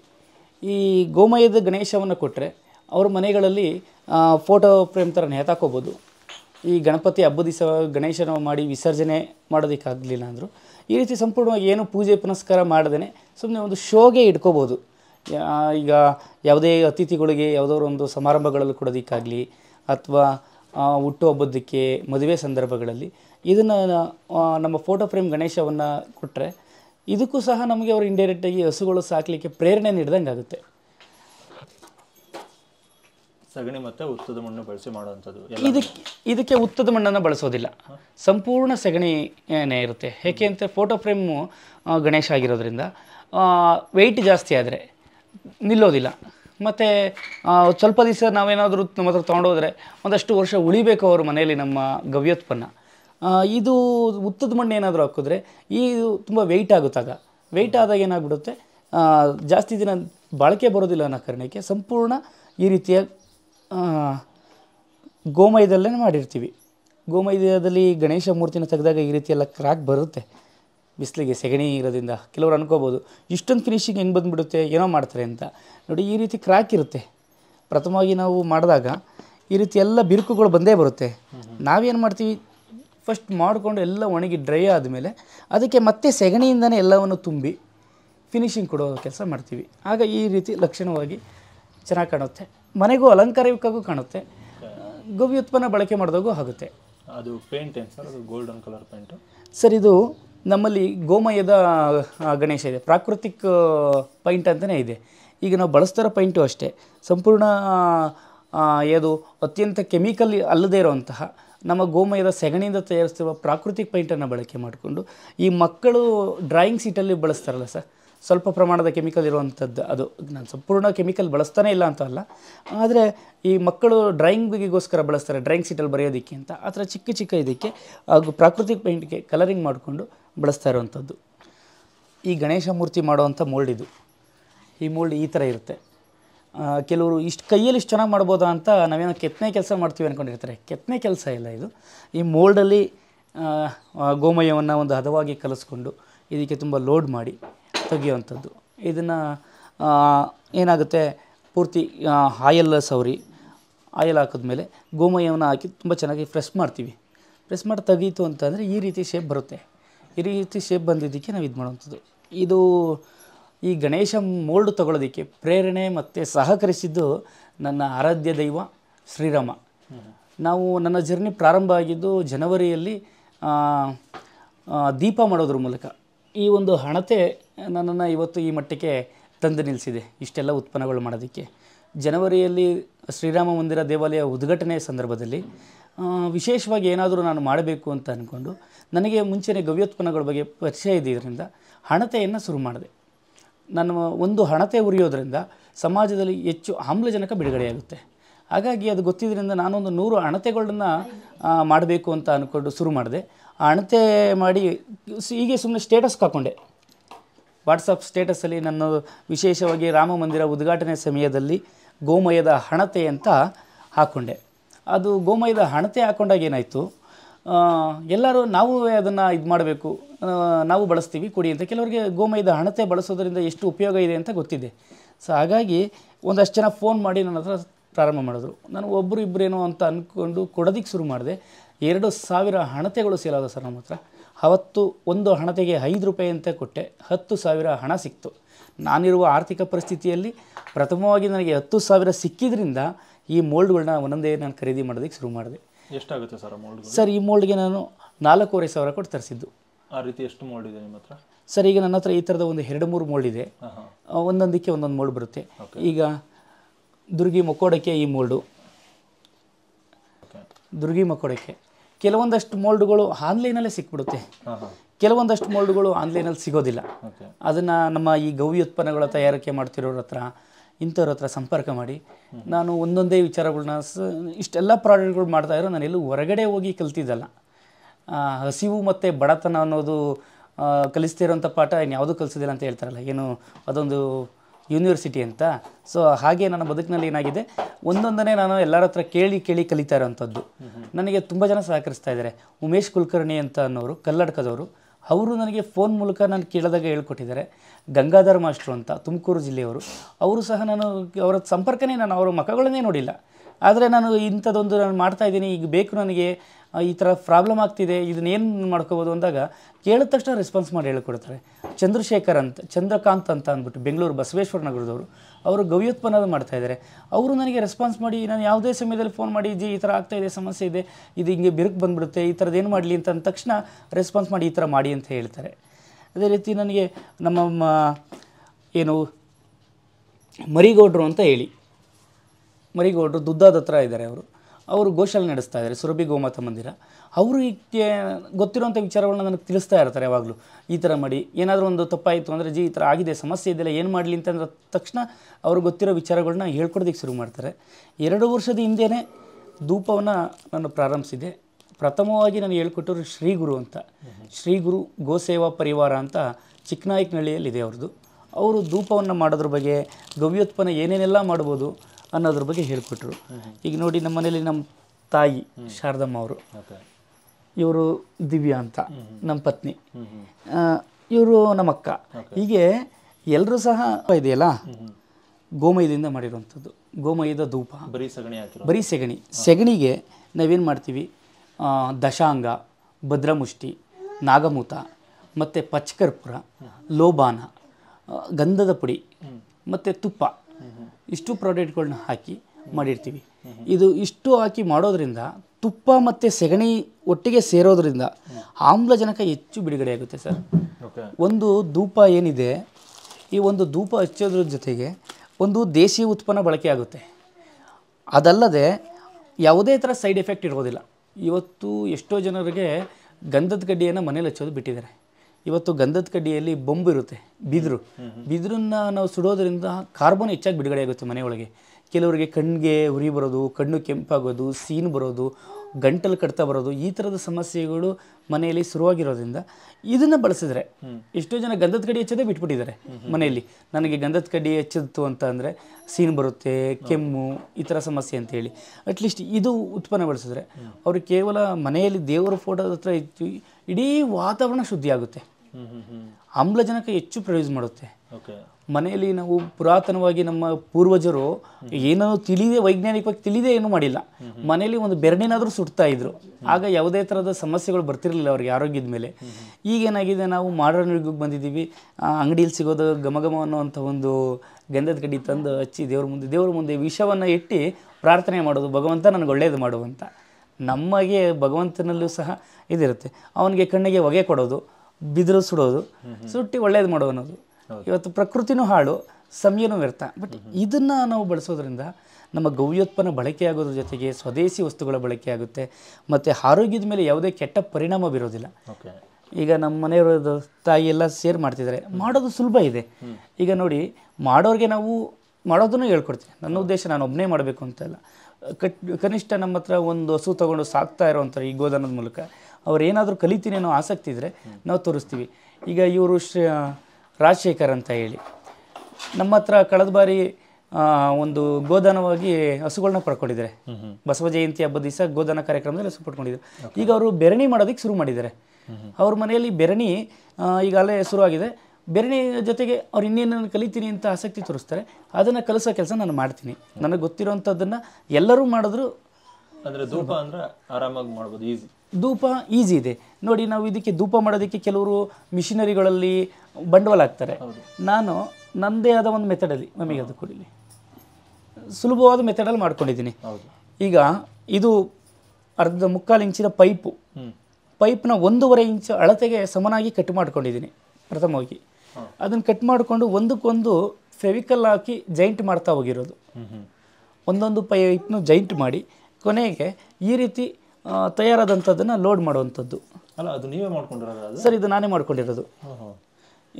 ಈ ಗೋಮಯದ ಗಣೇಶವನ್ನು ಕೊಟ್ಟರೆ ಅವ್ರ ಮನೆಗಳಲ್ಲಿ ಫೋಟೋ ಫ್ರೇಮ್ ಥರ ನೇತಾಕೋಬೋದು ಈ ಗಣಪತಿ ಹಬ್ಬದ ದಿವಸ ಗಣೇಶನ ಮಾಡಿ ವಿಸರ್ಜನೆ ಮಾಡೋದಕ್ಕಾಗಲಿಲ್ಲ ಅಂದರು ಈ ರೀತಿ ಸಂಪೂರ್ಣವಾಗಿ ಏನು ಪೂಜೆ ಪುನಸ್ಕಾರ ಮಾಡದೇ ಸುಮ್ಮನೆ ಒಂದು ಶೋಗೆ ಇಟ್ಕೋಬೋದು ಈಗ ಯಾವುದೇ ಅತಿಥಿಗಳಿಗೆ ಯಾವುದೋ ಒಂದು ಸಮಾರಂಭಗಳಲ್ಲಿ ಕೊಡೋದಕ್ಕಾಗಲಿ ಅಥವಾ ಹುಟ್ಟುಹಬ್ಬದಕ್ಕೆ ಮದುವೆ ಸಂದರ್ಭಗಳಲ್ಲಿ ಇದನ್ನು ನಮ್ಮ ಫೋಟೋ ಫ್ರೇಮ್ ಗಣೇಶವನ್ನು ಕೊಟ್ಟರೆ ಇದಕ್ಕೂ ಸಹ ನಮಗೆ ಅವರು ಇಂಡೈರೆಕ್ಟಾಗಿ ಹಸುಗಳು ಸಾಕಲಿಕ್ಕೆ ಪ್ರೇರಣೆ ನೀಡ್ದಂಗೆ ಆಗುತ್ತೆ ಸಗಣಿ ಮತ್ತು ಉತ್ತದ ಮಣ್ಣು ಬಳಸಿ ಮಾಡುವಂಥದ್ದು ಇದಕ್ಕೆ ಇದಕ್ಕೆ ಉತ್ತದ ಮಣ್ಣನ್ನು ಬಳಸೋದಿಲ್ಲ ಸಂಪೂರ್ಣ ಸಗಣಿಯೇ ಇರುತ್ತೆ ಏಕೆ ಅಂತ ಫೋಟೋ ಫ್ರೇಮು ಗಣೇಶ ಆಗಿರೋದ್ರಿಂದ ವೆಯ್ಟ್ ಜಾಸ್ತಿ ಆದರೆ ನಿಲ್ಲೋದಿಲ್ಲ ಮತ್ತು ಸ್ವಲ್ಪ ದಿವಸ ನಾವೇನಾದರೂ ನಮ್ಮ ಹತ್ರ ತೊಗೊಂಡೋದ್ರೆ ಒಂದಷ್ಟು ವರ್ಷ ಉಳಿಬೇಕು ಅವ್ರ ಮನೆಯಲ್ಲಿ ನಮ್ಮ ಗವ್ಯೋತ್ಪನ್ನ ಇದು ಉತ್ತದ ಮಣ್ಣು ಏನಾದರೂ ಹಾಕಿದ್ರೆ ಈ ತುಂಬ ವೆಯ್ಟ್ ಆಗುತ್ತಾಗ ವೆಯ್ಟ್ ಆದಾಗ ಏನಾಗ್ಬಿಡುತ್ತೆ ಜಾಸ್ತಿ ದಿನ ಬಾಳಿಕೆ ಬರೋದಿಲ್ಲ ಅನ್ನೋ ಕಾರಣಕ್ಕೆ ಸಂಪೂರ್ಣ ಈ ರೀತಿಯ ಗೋಮಯದಲ್ಲೇ ಮಾಡಿರ್ತೀವಿ ಗೋಮಯದಲ್ಲಿ ಗಣೇಶ ಮೂರ್ತಿನ ತೆಗೆದಾಗ ಈ ರೀತಿ ಎಲ್ಲ ಕ್ರ್ಯಾಕ್ ಬರುತ್ತೆ ಬಿಸಿಲಿಗೆ ಸೆಗಣಿ ಇರೋದ್ರಿಂದ ಕೆಲವರು ಅನ್ಕೋಬೋದು ಇಷ್ಟೊಂದು ಫಿನಿಶಿಂಗ್ ಹೆಂಗೆ ಬಂದುಬಿಡುತ್ತೆ ಏನೋ ಮಾಡ್ತಾರೆ ಅಂತ ನೋಡಿ ಈ ರೀತಿ ಕ್ರ್ಯಾಕ್ ಇರುತ್ತೆ ಪ್ರಥಮವಾಗಿ ನಾವು ಮಾಡಿದಾಗ ಈ ರೀತಿ ಎಲ್ಲ ಬಿರುಕುಗಳು ಬಂದೇ ಬರುತ್ತೆ ನಾವೇನು ಮಾಡ್ತೀವಿ ಫಸ್ಟ್ ಮಾಡಿಕೊಂಡು ಎಲ್ಲ ಒಣಗಿ ಡ್ರೈ ಆದಮೇಲೆ ಅದಕ್ಕೆ ಮತ್ತೆ ಸೆಗಣಿಯಿಂದನೇ ಎಲ್ಲವನ್ನು ತುಂಬಿ ಫಿನಿಶಿಂಗ್ ಕೊಡೋ ಕೆಲಸ ಮಾಡ್ತೀವಿ ಆಗ ಈ ರೀತಿ ಲಕ್ಷಣವಾಗಿ ಚೆನ್ನಾಗಿ ಕಾಣುತ್ತೆ ಮನೆಗೂ ಅಲಂಕಾರಿಕಾಗೂ ಕಾಣುತ್ತೆ ಗೋಬಿ ಉತ್ಪನ್ನ ಬಳಕೆ ಮಾಡಿದಾಗೂ ಆಗುತ್ತೆ ಅದು ಪೇಂಟ್ ಏನು ಸರ್ ಅದು ಗೋಲ್ಡನ್ ಕಲರ್ ಪೈಂಟು ಸರ್ ಇದು ನಮ್ಮಲ್ಲಿ ಗೋಮಯದ ಗಣೇಶ ಇದೆ ಪ್ರಾಕೃತಿಕ ಪೈಂಟ್ ಅಂತಲೇ ಇದೆ ಈಗ ನಾವು ಬಳಸ್ತಾರೋ ಪೈಂಟು ಅಷ್ಟೇ ಸಂಪೂರ್ಣ ಯಾವುದು ಅತ್ಯಂತ ಕೆಮಿಕಲ್ ಅಲ್ಲದೇ ಇರುವಂತಹ ನಮ್ಮ ಗೋಮಯದ ಸೆಗಣಿಯಿಂದ ತಯಾರಿಸ್ತಿರುವ ಪ್ರಾಕೃತಿಕ ಪೈಂಟನ್ನು ಬಳಕೆ ಮಾಡಿಕೊಂಡು ಈ ಮಕ್ಕಳು ಡ್ರಾಯಿಂಗ್ ಸೀಟಲ್ಲಿ ಬಳಸ್ತಾರಲ್ಲ ಸರ್ ಸ್ವಲ್ಪ ಪ್ರಮಾಣದ ಕೆಮಿಕಲ್ ಇರುವಂಥದ್ದು ಅದು ನಾನು ಸಂಪೂರ್ಣ ಕೆಮಿಕಲ್ ಬಳಸ್ತಾನೇ ಇಲ್ಲ ಅಂತ ಅಲ್ಲ ಆದರೆ ಈ ಮಕ್ಕಳು ಡ್ರಾಯಿಂಗಿಗೋಸ್ಕರ ಬಳಸ್ತಾರೆ ಡ್ರಾಯಿಂಗ್ ಸೀಟಲ್ಲಿ ಬರೆಯೋದಕ್ಕೆ ಅಂತ ಆ ಥರ ಚಿಕ್ಕ ಚಿಕ್ಕ ಇದಕ್ಕೆ ಹಾಗೂ ಪ್ರಾಕೃತಿಕ ಪೇಂಟ್ಗೆ ಕಲರಿಂಗ್ ಮಾಡಿಕೊಂಡು ಬಳಸ್ತಾ ಇರುವಂಥದ್ದು ಈ ಗಣೇಶ ಮೂರ್ತಿ ಮಾಡುವಂಥ ಮೋಲ್ಡ್ ಇದು ಈ ಮೋಲ್ಡ್ ಈ ಥರ ಇರುತ್ತೆ ಕೆಲವರು ಇಷ್ಟು ಕೈಯಲ್ಲಿ ಇಷ್ಟು ಚೆನ್ನಾಗಿ ಮಾಡ್ಬೋದಾ ಅಂತ ನಾವೇನೋ ಕೆತ್ತನೆ ಕೆಲಸ ಮಾಡ್ತೀವಿ ಅಂದ್ಕೊಂಡಿರ್ತಾರೆ ಕೆತ್ತನೆ ಕೆಲಸ ಇಲ್ಲ ಇದು ಈ ಮೋಲ್ಡಲ್ಲಿ ಗೋಮಯವನ್ನು ಒಂದು ಹದವಾಗಿ ಕಲಿಸ್ಕೊಂಡು ಇದಕ್ಕೆ ತುಂಬ ಲೋಡ್ ಮಾಡಿ ತೆಗಿಯುವಂಥದ್ದು ಇದನ್ನು ಏನಾಗುತ್ತೆ ಪೂರ್ತಿ ಆಯಲ್ ಸವರಿ ಆಯಲ್ ಹಾಕಿದ್ಮೇಲೆ ಗೋಮಯವನ್ನು ಹಾಕಿ ತುಂಬ ಚೆನ್ನಾಗಿ ಫ್ರೆಶ್ ಮಾಡ್ತೀವಿ ಪ್ರೆಸ್ ಮಾಡಿ ತೆಗೀತು ಅಂತಂದರೆ ಈ ರೀತಿ ಶೇಪ್ ಬರುತ್ತೆ ಈ ರೀತಿ ಶೇಪ್ ಬಂದಿದ್ದಕ್ಕೆ ನಾವು ಇದು ಮಾಡುವಂಥದ್ದು ಇದು ಈ ಗಣೇಶ ಮೋಲ್ಡ್ ತಗೊಳ್ಳೋದಕ್ಕೆ ಪ್ರೇರಣೆ ಮತ್ತು ಸಹಕರಿಸಿದ್ದು ನನ್ನ ಆರಾಧ್ಯ ದೈವ ಶ್ರೀರಾಮ ನಾವು ನನ್ನ ಜರ್ನಿ ಪ್ರಾರಂಭ ಆಗಿದ್ದು ಜನವರಿಯಲ್ಲಿ ದೀಪ ಮಾಡೋದ್ರ ಮೂಲಕ ಈ ಒಂದು ಹಣತೆ ನನ್ನನ್ನು ಇವತ್ತು ಈ ಮಟ್ಟಕ್ಕೆ ತಂದು ನಿಲ್ಲಿಸಿದೆ ಇಷ್ಟೆಲ್ಲ ಉತ್ಪನ್ನಗಳು ಮಾಡೋದಕ್ಕೆ ಜನವರಿಯಲ್ಲಿ ಶ್ರೀರಾಮ ಮಂದಿರ ದೇವಾಲಯ ಉದ್ಘಾಟನೆ ಸಂದರ್ಭದಲ್ಲಿ ವಿಶೇಷವಾಗಿ ಏನಾದರೂ ನಾನು ಮಾಡಬೇಕು ಅಂತ ಅಂದ್ಕೊಂಡು ನನಗೆ ಮುಂಚೆನೇ ಗವ್ಯೋತ್ಪನ್ನಗಳ ಬಗ್ಗೆ ಪರಿಚಯ ಇದ್ದಿದ್ದರಿಂದ ಹಣತೆಯನ್ನು ಶುರು ಮಾಡಿದೆ ನಾನು ಒಂದು ಹಣತೆ ಉರಿಯೋದ್ರಿಂದ ಸಮಾಜದಲ್ಲಿ ಹೆಚ್ಚು ಆಮ್ಲಜನಕ ಬಿಡುಗಡೆಯಾಗುತ್ತೆ ಹಾಗಾಗಿ ಅದು ಗೊತ್ತಿದ್ದರಿಂದ ನಾನೊಂದು ನೂರು ಅಣತೆಗಳನ್ನು ಮಾಡಬೇಕು ಅಂತ ಅಂದ್ಕೊಂಡು ಶುರು ಮಾಡಿದೆ ಆ ಅಣತೆ ಮಾಡಿ ಹೀಗೆ ಸುಮ್ಮನೆ ಸ್ಟೇಟಸ್ಗೆ ಹಾಕ್ಕೊಂಡೆ ವಾಟ್ಸಪ್ ಸ್ಟೇಟಸಲ್ಲಿ ನನ್ನ ವಿಶೇಷವಾಗಿ ರಾಮ ಮಂದಿರ ಉದ್ಘಾಟನೆ ಸಮಯದಲ್ಲಿ ಗೋಮಯದ ಹಣತೆ ಅಂತ ಹಾಕ್ಕೊಂಡೆ ಅದು ಗೋಮಯದ ಹಣತೆ ಹಾಕೊಂಡಾಗ ಏನಾಯಿತು ಎಲ್ಲರೂ ನಾವು ಅದನ್ನು ಇದು ಮಾಡಬೇಕು ನಾವು ಬಳಸ್ತೀವಿ ಕೊಡಿ ಅಂತ ಕೆಲವರಿಗೆ ಗೋಮಯದ ಹಣತೆ ಬಳಸೋದ್ರಿಂದ ಎಷ್ಟು ಉಪಯೋಗ ಇದೆ ಅಂತ ಗೊತ್ತಿದೆ ಸೊ ಹಾಗಾಗಿ ಒಂದಷ್ಟು ಜನ ಫೋನ್ ಮಾಡಿ ನನ್ನ ಹತ್ರ ಪ್ರಾರಂಭ ಮಾಡಿದ್ರು ನಾನು ಒಬ್ಬರು ಇಬ್ಬರೇನೋ ಅಂತ ಅಂದ್ಕೊಂಡು ಕೊಡೋದಕ್ಕೆ ಶುರು ಮಾಡಿದೆ ಎರಡು ಸಾವಿರ ಹಣತೆಗಳು ಸೇಲಾದ ಸರ್ ನಮ್ಮ ಹತ್ರ ಅವತ್ತು ಒಂದು ಹಣತೆಗೆ ಐದು ರೂಪಾಯಿ ಅಂತ ಕೊಟ್ಟೆ ಹತ್ತು ಸಾವಿರ ಹಣ ಸಿಕ್ತು ನಾನಿರುವ ಆರ್ಥಿಕ ಪರಿಸ್ಥಿತಿಯಲ್ಲಿ ಪ್ರಥಮವಾಗಿ ನನಗೆ ಹತ್ತು ಸಾವಿರ ಸಿಕ್ಕಿದ್ರಿಂದ ಈ ಮೋಲ್ಡ್ಗಳನ್ನ ಒಂದೊಂದೇ ನಾನು ಖರೀದಿ ಮಾಡೋದಕ್ಕೆ ಶುರು ಮಾಡಿದೆ ಎಷ್ಟಾಗುತ್ತೆ ಸರ್ ಮೋಲ್ಡ್ ಸರ್ ಈ ಮೋಲ್ಡ್ಗೆ ನಾನು ನಾಲ್ಕೂವರೆ ಸಾವಿರ ಕೊಟ್ಟು ತರಿಸಿದ್ದು ಆ ರೀತಿ ಎಷ್ಟು ಮೋಲ್ಡ್ ಇದೆ ನಿಮ್ಮ ಹತ್ರ ಸರ್ ಈಗ ನನ್ನ ಹತ್ರ ಈ ಥರದ ಒಂದು ಎರಡು ಮೂರು ಮೋಲ್ಡ್ ಇದೆ ಒಂದೊಂದಕ್ಕೆ ಒಂದೊಂದು ಮೋಲ್ಡ್ ಬರುತ್ತೆ ಈಗ ದುರ್ಗಿ ಮಕ್ಕೋಡಕ್ಕೆ ಈ ಮೋಲ್ಡು ದುರ್ಗಿ ಮಕ್ಕೋಡಕ್ಕೆ ಕೆಲವೊಂದಷ್ಟು ಮೋಲ್ಡ್ಗಳು ಆನ್ಲೈನಲ್ಲೇ ಸಿಕ್ಬಿಡುತ್ತೆ ಕೆಲವೊಂದಷ್ಟು ಮೋಲ್ಡ್ಗಳು ಆನ್ಲೈನಲ್ಲಿ ಸಿಗೋದಿಲ್ಲ ಅದನ್ನು ನಮ್ಮ ಈ ಗೌವಿ ಉತ್ಪನ್ನಗಳ ತಯಾರಿಕೆ ಮಾಡ್ತಿರೋರ ಹತ್ರ ಇಂಥವ್ರ ಹತ್ರ ಸಂಪರ್ಕ ಮಾಡಿ ನಾನು ಒಂದೊಂದೇ ವಿಚಾರಗಳನ್ನ ಸ ಇಷ್ಟೆಲ್ಲ ಪ್ರಾಡಕ್ಟ್ಗಳು ಮಾಡ್ತಾ ಇರೋ ನಾನು ಎಲ್ಲೂ ಹೊರಗಡೆ ಹೋಗಿ ಕಲ್ತಿದ್ದಲ್ಲ ಹಸಿವು ಮತ್ತು ಬಡತನ ಅನ್ನೋದು ಕಲಿಸ್ತಿರೋಂಥ ಪಾಠ ಯಾವುದೂ ಕಲಿಸಿದಿಲ್ಲ ಅಂತ ಹೇಳ್ತಾರಲ್ಲ ಏನು ಅದೊಂದು ಯೂನಿವರ್ಸಿಟಿ ಅಂತ ಸೊ ಹಾಗೆ ನನ್ನ ಬದುಕಿನಲ್ಲಿ ಏನಾಗಿದೆ ಒಂದೊಂದನೇ ನಾನು ಎಲ್ಲರ ಹತ್ರ ಕೇಳಿ ಕೇಳಿ ಕಲಿತಾ ಇರೋವಂಥದ್ದು ನನಗೆ ತುಂಬ ಜನ ಸಹಕರಿಸ್ತಾ ಇದ್ದಾರೆ ಉಮೇಶ್ ಕುಲಕರ್ಣಿ ಅಂತ ಅನ್ನೋರು ಕಲ್ಲಡ್ಕದವರು ಅವರು ನನಗೆ ಫೋನ್ ಮೂಲಕ ನಾನು ಕೇಳಿದಾಗ ಹೇಳ್ಕೊಟ್ಟಿದ್ದಾರೆ ಗಂಗಾಧರ್ ಮಾಸ್ಟ್ರು ಅಂತ ತುಮಕೂರು ಜಿಲ್ಲೆಯವರು ಅವರು ಸಹ ನಾನು ಅವರ ಸಂಪರ್ಕನೇ ನಾನು ಅವರ ಮಖಗಳನ್ನೇ ನೋಡಿಲ್ಲ ಆದರೆ ನಾನು ಇಂಥದ್ದೊಂದು ನಾನು ಮಾಡ್ತಾಯಿದ್ದೀನಿ ಈಗ ಬೇಕು ನನಗೆ ಈ ಥರ ಪ್ರಾಬ್ಲಮ್ ಆಗ್ತಿದೆ ಇದನ್ನೇನು ಮಾಡ್ಕೋಬೋದು ಅಂದಾಗ ಕೇಳಿದ ತಕ್ಷಣ ರೆಸ್ಪಾನ್ಸ್ ಮಾಡಿ ಹೇಳ್ಕೊಡ್ತಾರೆ ಚಂದ್ರಶೇಖರ್ ಅಂತ ಚಂದ್ರಕಾಂತ್ ಅಂತ ಅಂದ್ಬಿಟ್ಟು ಬೆಂಗಳೂರು ಬಸವೇಶ್ವರ ನಗರದವರು ಅವರು ಗವ್ಯೋತ್ಪನ್ನದ ಮಾಡ್ತಾಯಿದ್ದಾರೆ ಅವರು ನನಗೆ ರೆಸ್ಪಾನ್ಸ್ ಮಾಡಿ ನಾನು ಯಾವುದೇ ಸಮಯದಲ್ಲಿ ಫೋನ್ ಮಾಡಿ ಜಿ ಈ ಥರ ಆಗ್ತಾಯಿದೆ ಸಮಸ್ಯೆ ಇದೆ ಇದು ಹಿಂಗೆ ಬಿರುಕು ಬಂದುಬಿಡುತ್ತೆ ಈ ಥರದ್ದು ಏನು ಮಾಡಲಿ ಅಂತ ಅಂದ ತಕ್ಷಣ ರೆಸ್ಪಾನ್ಸ್ ಮಾಡಿ ಈ ಥರ ಮಾಡಿ ಅಂತ ಹೇಳ್ತಾರೆ ಅದೇ ರೀತಿ ನನಗೆ ನಮ್ಮ ಏನು ಮರಿಗೌಡ್ರು ಅಂತ ಹೇಳಿ ಮರಿಗೌಡ್ರು ದುದ್ದಾದ ಹತ್ರ ಇದ್ದಾರೆ ಅವರು ಅವರು ಗೋಶಾಲೆ ನಡೆಸ್ತಾ ಇದ್ದಾರೆ ಸುರಭಿ ಗೋಮಾತಾ ಮಂದಿರ ಅವರು ಇದಕ್ಕೆ ಗೊತ್ತಿರುವಂಥ ವಿಚಾರಗಳನ್ನ ನನಗೆ ತಿಳಿಸ್ತಾ ಇರ್ತಾರೆ ಯಾವಾಗಲೂ ಈ ಥರ ಮಾಡಿ ಏನಾದರೂ ಒಂದು ತಪ್ಪಾಯಿತು ಅಂದರೆ ಜಿ ಈ ಥರ ಆಗಿದೆ ಸಮಸ್ಯೆ ಇದೆಯಲ್ಲ ಏನು ಮಾಡಲಿ ಅಂತಂದ್ರೆ ತಕ್ಷಣ ಅವ್ರಿಗೆ ಗೊತ್ತಿರೋ ವಿಚಾರಗಳನ್ನ ಹೇಳ್ಕೊಡೋದಕ್ಕೆ ಶುರು ಮಾಡ್ತಾರೆ ಎರಡು ವರ್ಷದ ಹಿಂದೆಯೇ ಧೂಪವನ್ನು ನಾನು ಪ್ರಾರಂಭಿಸಿದೆ ಪ್ರಥಮವಾಗಿ ನಾನು ಹೇಳ್ಕೊಟ್ಟರು ಶ್ರೀಗುರು ಅಂತ ಶ್ರೀಗುರು ಗೋಸೇವಾ ಪರಿವಾರ ಅಂತ ಚಿಕ್ಕನಾಯಕನಹಳ್ಳಿಯಲ್ಲಿದೆ ಅವ್ರದ್ದು ಅವರು ಧೂಪವನ್ನು ಮಾಡೋದ್ರ ಬಗ್ಗೆ ಗವ್ಯೋತ್ಪನ್ನ ಏನೇನೆಲ್ಲ ಮಾಡ್ಬೋದು ಅನ್ನೋದ್ರ ಬಗ್ಗೆ ಹೇಳಿಕೊಟ್ರು ಈಗ ನೋಡಿ ನಮ್ಮ ಮನೇಲಿ ನಮ್ಮ ತಾಯಿ ಶಾರದಮ್ಮ ಅವರು ಇವರು ದಿವ್ಯಾ ಅಂತ ನಮ್ಮ ಪತ್ನಿ ಇವರು ನಮ್ಮ ಅಕ್ಕ ಹೀಗೆ ಎಲ್ಲರೂ ಸಹ ಇದೆಯಲ್ಲ ಗೋಮಯದಿಂದ ಮಾಡಿರುವಂಥದ್ದು ಗೋಮಯದ ಧೂಪ ಬರೀ ಸಗಣಿ ಬರೀ ಸೆಗಣಿ ಸೆಗಣಿಗೆ ನಾವೇನು ಮಾಡ್ತೀವಿ ದಶಾಂಗ ಭದ್ರಮುಷ್ಟಿ ನಾಗಮೂತ ಮತ್ತು ಪಚ್ಚಕರ್ಪುರ ಲೋಬಾನ ಗಂಧದ ಪುಡಿ ಮತ್ತು ತುಪ್ಪ ಇಷ್ಟು ಪ್ರಾಡಕ್ಟ್ಗಳನ್ನ ಹಾಕಿ ಮಾಡಿರ್ತೀವಿ ಇದು ಇಷ್ಟು ಹಾಕಿ ಮಾಡೋದ್ರಿಂದ ತುಪ್ಪ ಮತ್ತು ಸೆಗಣಿ ಒಟ್ಟಿಗೆ ಸೇರೋದ್ರಿಂದ ಆಮ್ಲಜನಕ ಹೆಚ್ಚು ಆಗುತ್ತೆ ಸರ್ ಒಂದು ಧೂಪ ಏನಿದೆ ಈ ಒಂದು ಧೂಪ ಹಚ್ಚೋದ್ರ ಜೊತೆಗೆ ಒಂದು ದೇಶಿ ಉತ್ಪನ್ನ ಬಳಕೆ ಆಗುತ್ತೆ ಅದಲ್ಲದೆ ಯಾವುದೇ ಥರ ಸೈಡ್ ಎಫೆಕ್ಟ್ ಇರೋದಿಲ್ಲ ಇವತ್ತು ಎಷ್ಟೋ ಜನರಿಗೆ ಗಂಧದ ಗಡ್ಡಿಯನ್ನು ಮನೇಲಿ ಹಚ್ಚೋದು ಬಿಟ್ಟಿದ್ದಾರೆ ಇವತ್ತು ಗಂಧದ ಕಡ್ಡಿಯಲ್ಲಿ ಬೊಂಬು ಇರುತ್ತೆ ಬಿದಿರು ಬಿದಿರನ್ನ ನಾವು ಸುಡೋದ್ರಿಂದ ಕಾರ್ಬನ್ ಹೆಚ್ಚಾಗಿ ಬಿಡುಗಡೆ ಆಗುತ್ತೆ ಮನೆಯೊಳಗೆ ಕೆಲವರಿಗೆ ಕಣ್ಣಿಗೆ ಉರಿ ಬರೋದು ಕಣ್ಣು ಕೆಂಪಾಗೋದು ಸೀನ್ ಬರೋದು ಗಂಟಲು ಕಟ್ತಾ ಬರೋದು ಈ ಥರದ ಸಮಸ್ಯೆಗಳು ಮನೆಯಲ್ಲಿ ಶುರುವಾಗಿರೋದ್ರಿಂದ ಇದನ್ನು ಬಳಸಿದ್ರೆ ಎಷ್ಟೋ ಜನ ಗಂಧದ ಕಡ್ಡಿ ಹೆಚ್ಚದೇ ಬಿಟ್ಬಿಟ್ಟಿದ್ದಾರೆ ಮನೆಯಲ್ಲಿ ನನಗೆ ಗಂಧದ ಕಡ್ಡಿ ಹೆಚ್ಚಿತ್ತು ಅಂತ ಅಂದರೆ ಸೀನು ಬರುತ್ತೆ ಕೆಮ್ಮು ಈ ಥರ ಸಮಸ್ಯೆ ಅಂತೇಳಿ ಅಟ್ಲೀಸ್ಟ್ ಇದು ಉತ್ಪನ್ನ ಬಳಸಿದ್ರೆ ಅವರು ಕೇವಲ ಮನೆಯಲ್ಲಿ ದೇವರ ಫೋಟೋದ ಹತ್ರ ಇಡೀ ವಾತಾವರಣ ಶುದ್ಧಿಯಾಗುತ್ತೆ ಆಮ್ಲಜನಕ ಹೆಚ್ಚು ಪ್ರೊಡ್ಯೂಸ್ ಮಾಡುತ್ತೆ ಮನೆಯಲ್ಲಿ ನಾವು ಪುರಾತನವಾಗಿ ನಮ್ಮ ಪೂರ್ವಜರು ಏನೋ ತಿಳಿದೇ ವೈಜ್ಞಾನಿಕವಾಗಿ ತಿಳಿದೇ ಏನೂ ಮಾಡಿಲ್ಲ ಮನೆಯಲ್ಲಿ ಒಂದು ಬೆರಡಿನಾದರೂ ಸುಡ್ತಾ ಇದ್ರು ಆಗ ಯಾವುದೇ ಥರದ ಸಮಸ್ಯೆಗಳು ಬರ್ತಿರಲಿಲ್ಲ ಅವ್ರಿಗೆ ಆರೋಗ್ಯದ ಮೇಲೆ ಈಗೇನಾಗಿದೆ ನಾವು ಮಾಡರ್ನ್ ಯುಗಕ್ಕೆ ಬಂದಿದ್ದೀವಿ ಅಂಗಡಿಯಲ್ಲಿ ಸಿಗೋದು ಗಮಗಮ ಅನ್ನೋವಂಥ ಒಂದು ಗಂಧದ ಕಡ್ಡಿ ತಂದು ಹಚ್ಚಿ ದೇವ್ರ ಮುಂದೆ ದೇವ್ರ ಮುಂದೆ ವಿಷವನ್ನು ಇಟ್ಟು ಪ್ರಾರ್ಥನೆ ಮಾಡೋದು ಭಗವಂತ ನನಗೆ ಒಳ್ಳೆಯದು ಮಾಡುವಂತ ನಮಗೆ ಭಗವಂತನಲ್ಲೂ ಸಹ ಇದಿರುತ್ತೆ ಅವನಿಗೆ ಕಣ್ಣಿಗೆ ಹೊಗೆ ಕೊಡೋದು ಬಿದಿರು ಸುಡೋದು ಸುಟ್ಟಿ ಒಳ್ಳೇದು ಮಾಡೋದು ಅನ್ನೋದು ಇವತ್ತು ಪ್ರಕೃತಿನೂ ಹಾಳು ಸಮಯನೂ ವ್ಯರ್ಥ ಬಟ್ ಇದನ್ನು ನಾವು ಬಳಸೋದ್ರಿಂದ ನಮ್ಮ ಬಳಕೆ ಬಳಕೆಯಾಗೋದ್ರ ಜೊತೆಗೆ ಸ್ವದೇಶಿ ವಸ್ತುಗಳ ಬಳಕೆ ಆಗುತ್ತೆ ಮತ್ತು ಆರೋಗ್ಯದ ಮೇಲೆ ಯಾವುದೇ ಕೆಟ್ಟ ಪರಿಣಾಮ ಬೀರೋದಿಲ್ಲ ಈಗ ನಮ್ಮ ಮನೆಯವರ ತಾಯಿ ಎಲ್ಲ ಸೇರ್ ಮಾಡ್ತಿದ್ದಾರೆ ಮಾಡೋದು ಸುಲಭ ಇದೆ ಈಗ ನೋಡಿ ಮಾಡೋರಿಗೆ ನಾವು ಮಾಡೋದನ್ನು ಹೇಳ್ಕೊಡ್ತೀವಿ ನನ್ನ ಉದ್ದೇಶ ನಾನು ಒಬ್ಬನೇ ಮಾಡಬೇಕು ಇಲ್ಲ ಕಟ್ ಕನಿಷ್ಠ ನಮ್ಮ ಹತ್ರ ಒಂದು ಹಸು ತಗೊಂಡು ಸಾಕ್ತಾ ಇರೋವಂಥ ಈ ಗೋದಾನದ ಮೂಲಕ ಅವ್ರು ಏನಾದರೂ ಕಲಿತೀನಿ ಅನ್ನೋ ಆಸಕ್ತಿ ಇದ್ದರೆ ನಾವು ತೋರಿಸ್ತೀವಿ ಈಗ ಇವರು ಶ್ರೀ ರಾಜಶೇಖರ್ ಅಂತ ಹೇಳಿ ನಮ್ಮ ಹತ್ರ ಕಳೆದ ಬಾರಿ ಒಂದು ಗೋದಾನವಾಗಿ ಹಸುಗಳನ್ನ ಪಡ್ಕೊಂಡಿದ್ದಾರೆ ಬಸವ ಜಯಂತಿ ಹಬ್ಬದ ದಿವಸ ಗೋದಾನ ಕಾರ್ಯಕ್ರಮದಲ್ಲಿ ಹಸು ಪಡ್ಕೊಂಡಿದ್ದರು ಈಗ ಅವರು ಬೆರಣಿ ಮಾಡೋದಕ್ಕೆ ಶುರು ಮಾಡಿದ್ದಾರೆ ಅವ್ರ ಮನೆಯಲ್ಲಿ ಬೆರಣಿ ಈಗಾಗಲೇ ಶುರುವಾಗಿದೆ ಬೆರಣಿ ಜೊತೆಗೆ ಅವ್ರು ಇನ್ನೇನನ್ನು ಕಲಿತೀನಿ ಅಂತ ಆಸಕ್ತಿ ತೋರಿಸ್ತಾರೆ ಅದನ್ನು ಕಲಿಸೋ ಕೆಲಸ ನಾನು ಮಾಡ್ತೀನಿ ನನಗೆ ಗೊತ್ತಿರೋವಂಥದ್ದನ್ನು ಎಲ್ಲರೂ ಮಾಡಿದ್ರು ಅಂದರೆ ಧೂಪ ಅಂದರೆ ಆರಾಮಾಗಿ ಮಾಡ್ಬೋದು ಈಸಿ ಧೂಪ ಈಸಿ ಇದೆ ನೋಡಿ ನಾವು ಇದಕ್ಕೆ ಧೂಪ ಮಾಡೋದಕ್ಕೆ ಕೆಲವರು ಮಿಷಿನರಿಗಳಲ್ಲಿ ಬಂಡವಾಳ ಹಾಕ್ತಾರೆ ನಾನು ನನ್ನದೇ ಆದ ಒಂದು ಮೆಥಡಲ್ಲಿ ನಮಗೆ ಅದು ಕೊಡಿ ಸುಲಭವಾದ ಮೆಥಡಲ್ಲಿ ಮಾಡ್ಕೊಂಡಿದ್ದೀನಿ ಈಗ ಇದು ಅರ್ಧ ಮುಕ್ಕಾಲು ಇಂಚಿನ ಪೈಪು ಪೈಪ್ನ ಒಂದೂವರೆ ಇಂಚು ಅಳತೆಗೆ ಸಮನಾಗಿ ಕಟ್ ಮಾಡ್ಕೊಂಡಿದ್ದೀನಿ ಪ್ರಥಮವಾಗಿ ಅದನ್ನು ಕಟ್ ಮಾಡಿಕೊಂಡು ಒಂದಕ್ಕೊಂದು ಫೆವಿಕಲ್ ಹಾಕಿ ಜೈಂಟ್ ಮಾಡ್ತಾ ಹೋಗಿರೋದು ಒಂದೊಂದು ಪೈಪ್ನು ಜೈಂಟ್ ಮಾಡಿ ಕೊನೆಗೆ ಈ ರೀತಿ ತಯಾರಾದಂಥದ್ದನ್ನು ಲೋಡ್ ಮಾಡುವಂಥದ್ದು ಅಲ್ಲ ಅದು ನೀವೇ ಮಾಡ್ಕೊಂಡಿರೋದು ಸರ್ ಇದು ನಾನೇ ಮಾಡ್ಕೊಂಡಿರೋದು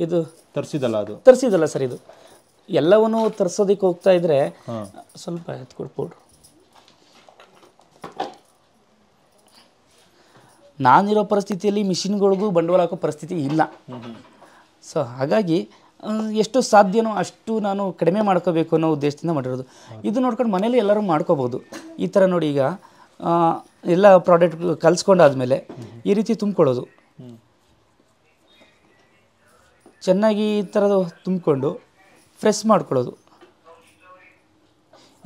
ಇದು ತರಿಸಿದಲ್ಲ ಅದು ತರಿಸಿದಲ್ಲ ಸರ್ ಇದು ಎಲ್ಲವನ್ನೂ ತರಿಸೋದಕ್ಕೆ ಹೋಗ್ತಾ ಇದ್ರೆ ಸ್ವಲ್ಪ ಎತ್ಕೊಡ್ಬೋದು ನಾನು ನಾನಿರೋ ಪರಿಸ್ಥಿತಿಯಲ್ಲಿ ಮಿಷಿನ್ಗಳಿಗೂ ಬಂಡವಾಳ ಹಾಕೋ ಪರಿಸ್ಥಿತಿ ಇಲ್ಲ ಸೊ ಹಾಗಾಗಿ ಎಷ್ಟು ಸಾಧ್ಯನೋ ಅಷ್ಟು ನಾನು ಕಡಿಮೆ ಮಾಡ್ಕೋಬೇಕು ಅನ್ನೋ ಉದ್ದೇಶದಿಂದ ಮಾಡಿರೋದು ಇದು ನೋಡ್ಕೊಂಡು ಮನೇಲಿ ಎಲ್ಲರೂ ಮಾಡ್ಕೋಬೋದು ಈ ಥರ ನೋಡಿ ಈಗ ಎಲ್ಲ ಪ್ರಾಡಕ್ಟ್ ಆದಮೇಲೆ ಈ ರೀತಿ ತುಂಬಿಕೊಳ್ಳೋದು ಚೆನ್ನಾಗಿ ಈ ಥರದ್ದು ತುಂಬಿಕೊಂಡು ಫ್ರೆಶ್ ಮಾಡ್ಕೊಳ್ಳೋದು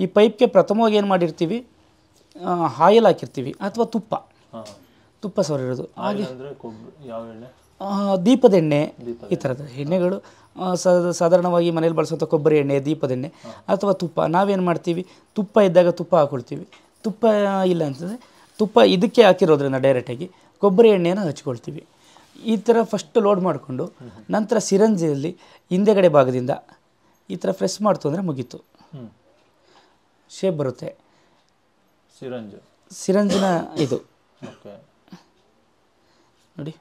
ಈ ಪೈಪ್ಗೆ ಪ್ರಥಮವಾಗಿ ಏನು ಮಾಡಿರ್ತೀವಿ ಆಯಿಲ್ ಹಾಕಿರ್ತೀವಿ ಅಥವಾ ತುಪ್ಪ ತುಪ್ಪ ಸವರಿರೋದು ಹಾಗೆ ದೀಪದ ಎಣ್ಣೆ ಈ ಥರದ ಎಣ್ಣೆಗಳು ಸಾಧಾರಣವಾಗಿ ಮನೇಲಿ ಬಳಸುವಂಥ ಕೊಬ್ಬರಿ ಎಣ್ಣೆ ದೀಪದ ಎಣ್ಣೆ ಅಥವಾ ತುಪ್ಪ ನಾವೇನು ಮಾಡ್ತೀವಿ ತುಪ್ಪ ಇದ್ದಾಗ ತುಪ್ಪ ಹಾಕೊಳ್ತೀವಿ ತುಪ್ಪ ಇಲ್ಲ ಅಂತಂದರೆ ತುಪ್ಪ ಇದಕ್ಕೆ ಹಾಕಿರೋದ್ರಿಂದ ಡೈರೆಕ್ಟಾಗಿ ಕೊಬ್ಬರಿ ಎಣ್ಣೆಯನ್ನು ಹಚ್ಕೊಳ್ತೀವಿ ಈ ಥರ ಫಸ್ಟ್ ಲೋಡ್ ಮಾಡಿಕೊಂಡು ನಂತರ ಸಿರಂಜಿಯಲ್ಲಿ ಹಿಂದೆಗಡೆ ಭಾಗದಿಂದ ಈ ಥರ ಫ್ರೆಶ್ ಮಾಡ್ತು ಅಂದರೆ ಮುಗೀತು ಶೇಪ್ ಬರುತ್ತೆ ಸಿರಂಜು ಸಿರಂಜಿನ ಇದು ನೋಡಿ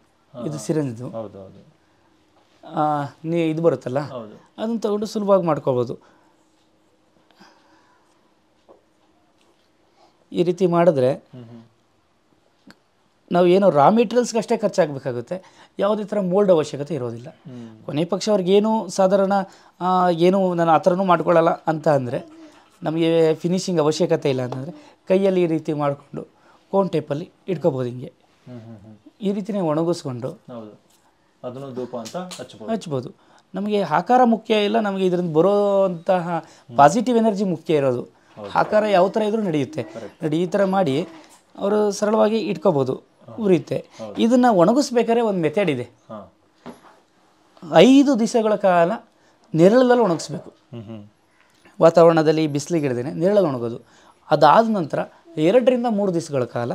ಇದು ಸಿರಂಜಿದು ನೀ ಇದು ಬರುತ್ತಲ್ಲ ಅದನ್ನು ತಗೊಂಡು ಸುಲಭವಾಗಿ ಮಾಡ್ಕೋಬೋದು ಈ ರೀತಿ ಮಾಡಿದ್ರೆ ನಾವು ಏನು ರಾ ಮೆಟೀರಿಯಲ್ಸ್ಗಷ್ಟೇ ಖರ್ಚಾಗಬೇಕಾಗುತ್ತೆ ಯಾವುದೇ ಥರ ಮೋಲ್ಡ್ ಅವಶ್ಯಕತೆ ಇರೋದಿಲ್ಲ ಕೊನೆ ಪಕ್ಷ ಅವ್ರಿಗೇನು ಸಾಧಾರಣ ಏನು ನಾನು ಆ ಥರನೂ ಮಾಡ್ಕೊಳ್ಳಲ್ಲ ಅಂತ ಅಂದರೆ ನಮಗೆ ಫಿನಿಷಿಂಗ್ ಅವಶ್ಯಕತೆ ಇಲ್ಲ ಅಂತಂದರೆ ಕೈಯಲ್ಲಿ ಈ ರೀತಿ ಮಾಡಿಕೊಂಡು ಕೋನ್ ಟೈಪಲ್ಲಿ ಇಟ್ಕೋಬೋದು ಹಿಂಗೆ ಈ ರೀತಿನೇ ಒಣಗಿಸ್ಕೊಂಡು ಅಂತ ಹಚ್ಬೋದು ನಮಗೆ ಆಕಾರ ಮುಖ್ಯ ಇಲ್ಲ ನಮಗೆ ಇದರಿಂದ ಬರೋ ಪಾಸಿಟಿವ್ ಎನರ್ಜಿ ಮುಖ್ಯ ಇರೋದು ಆಕಾರ ಯಾವ ಥರ ಇದ್ರೂ ನಡೆಯುತ್ತೆ ನೋಡಿ ಈ ಥರ ಮಾಡಿ ಅವರು ಸರಳವಾಗಿ ಇಟ್ಕೋಬೋದು ಉರಿಯುತ್ತೆ ಇದನ್ನು ಒಣಗಿಸ್ಬೇಕಾದ್ರೆ ಒಂದು ಮೆಥಡ್ ಇದೆ ಐದು ದಿವಸಗಳ ಕಾಲ ನೆರಳಲ್ಲಿ ಒಣಗಿಸ್ಬೇಕು ವಾತಾವರಣದಲ್ಲಿ ಬಿಸಿಲಿಗಿಡ್ದೇನೆ ನೆರಳಲ್ಲಿ ಒಣಗೋದು ಅದಾದ ನಂತರ ಎರಡರಿಂದ ಮೂರು ದಿವಸಗಳ ಕಾಲ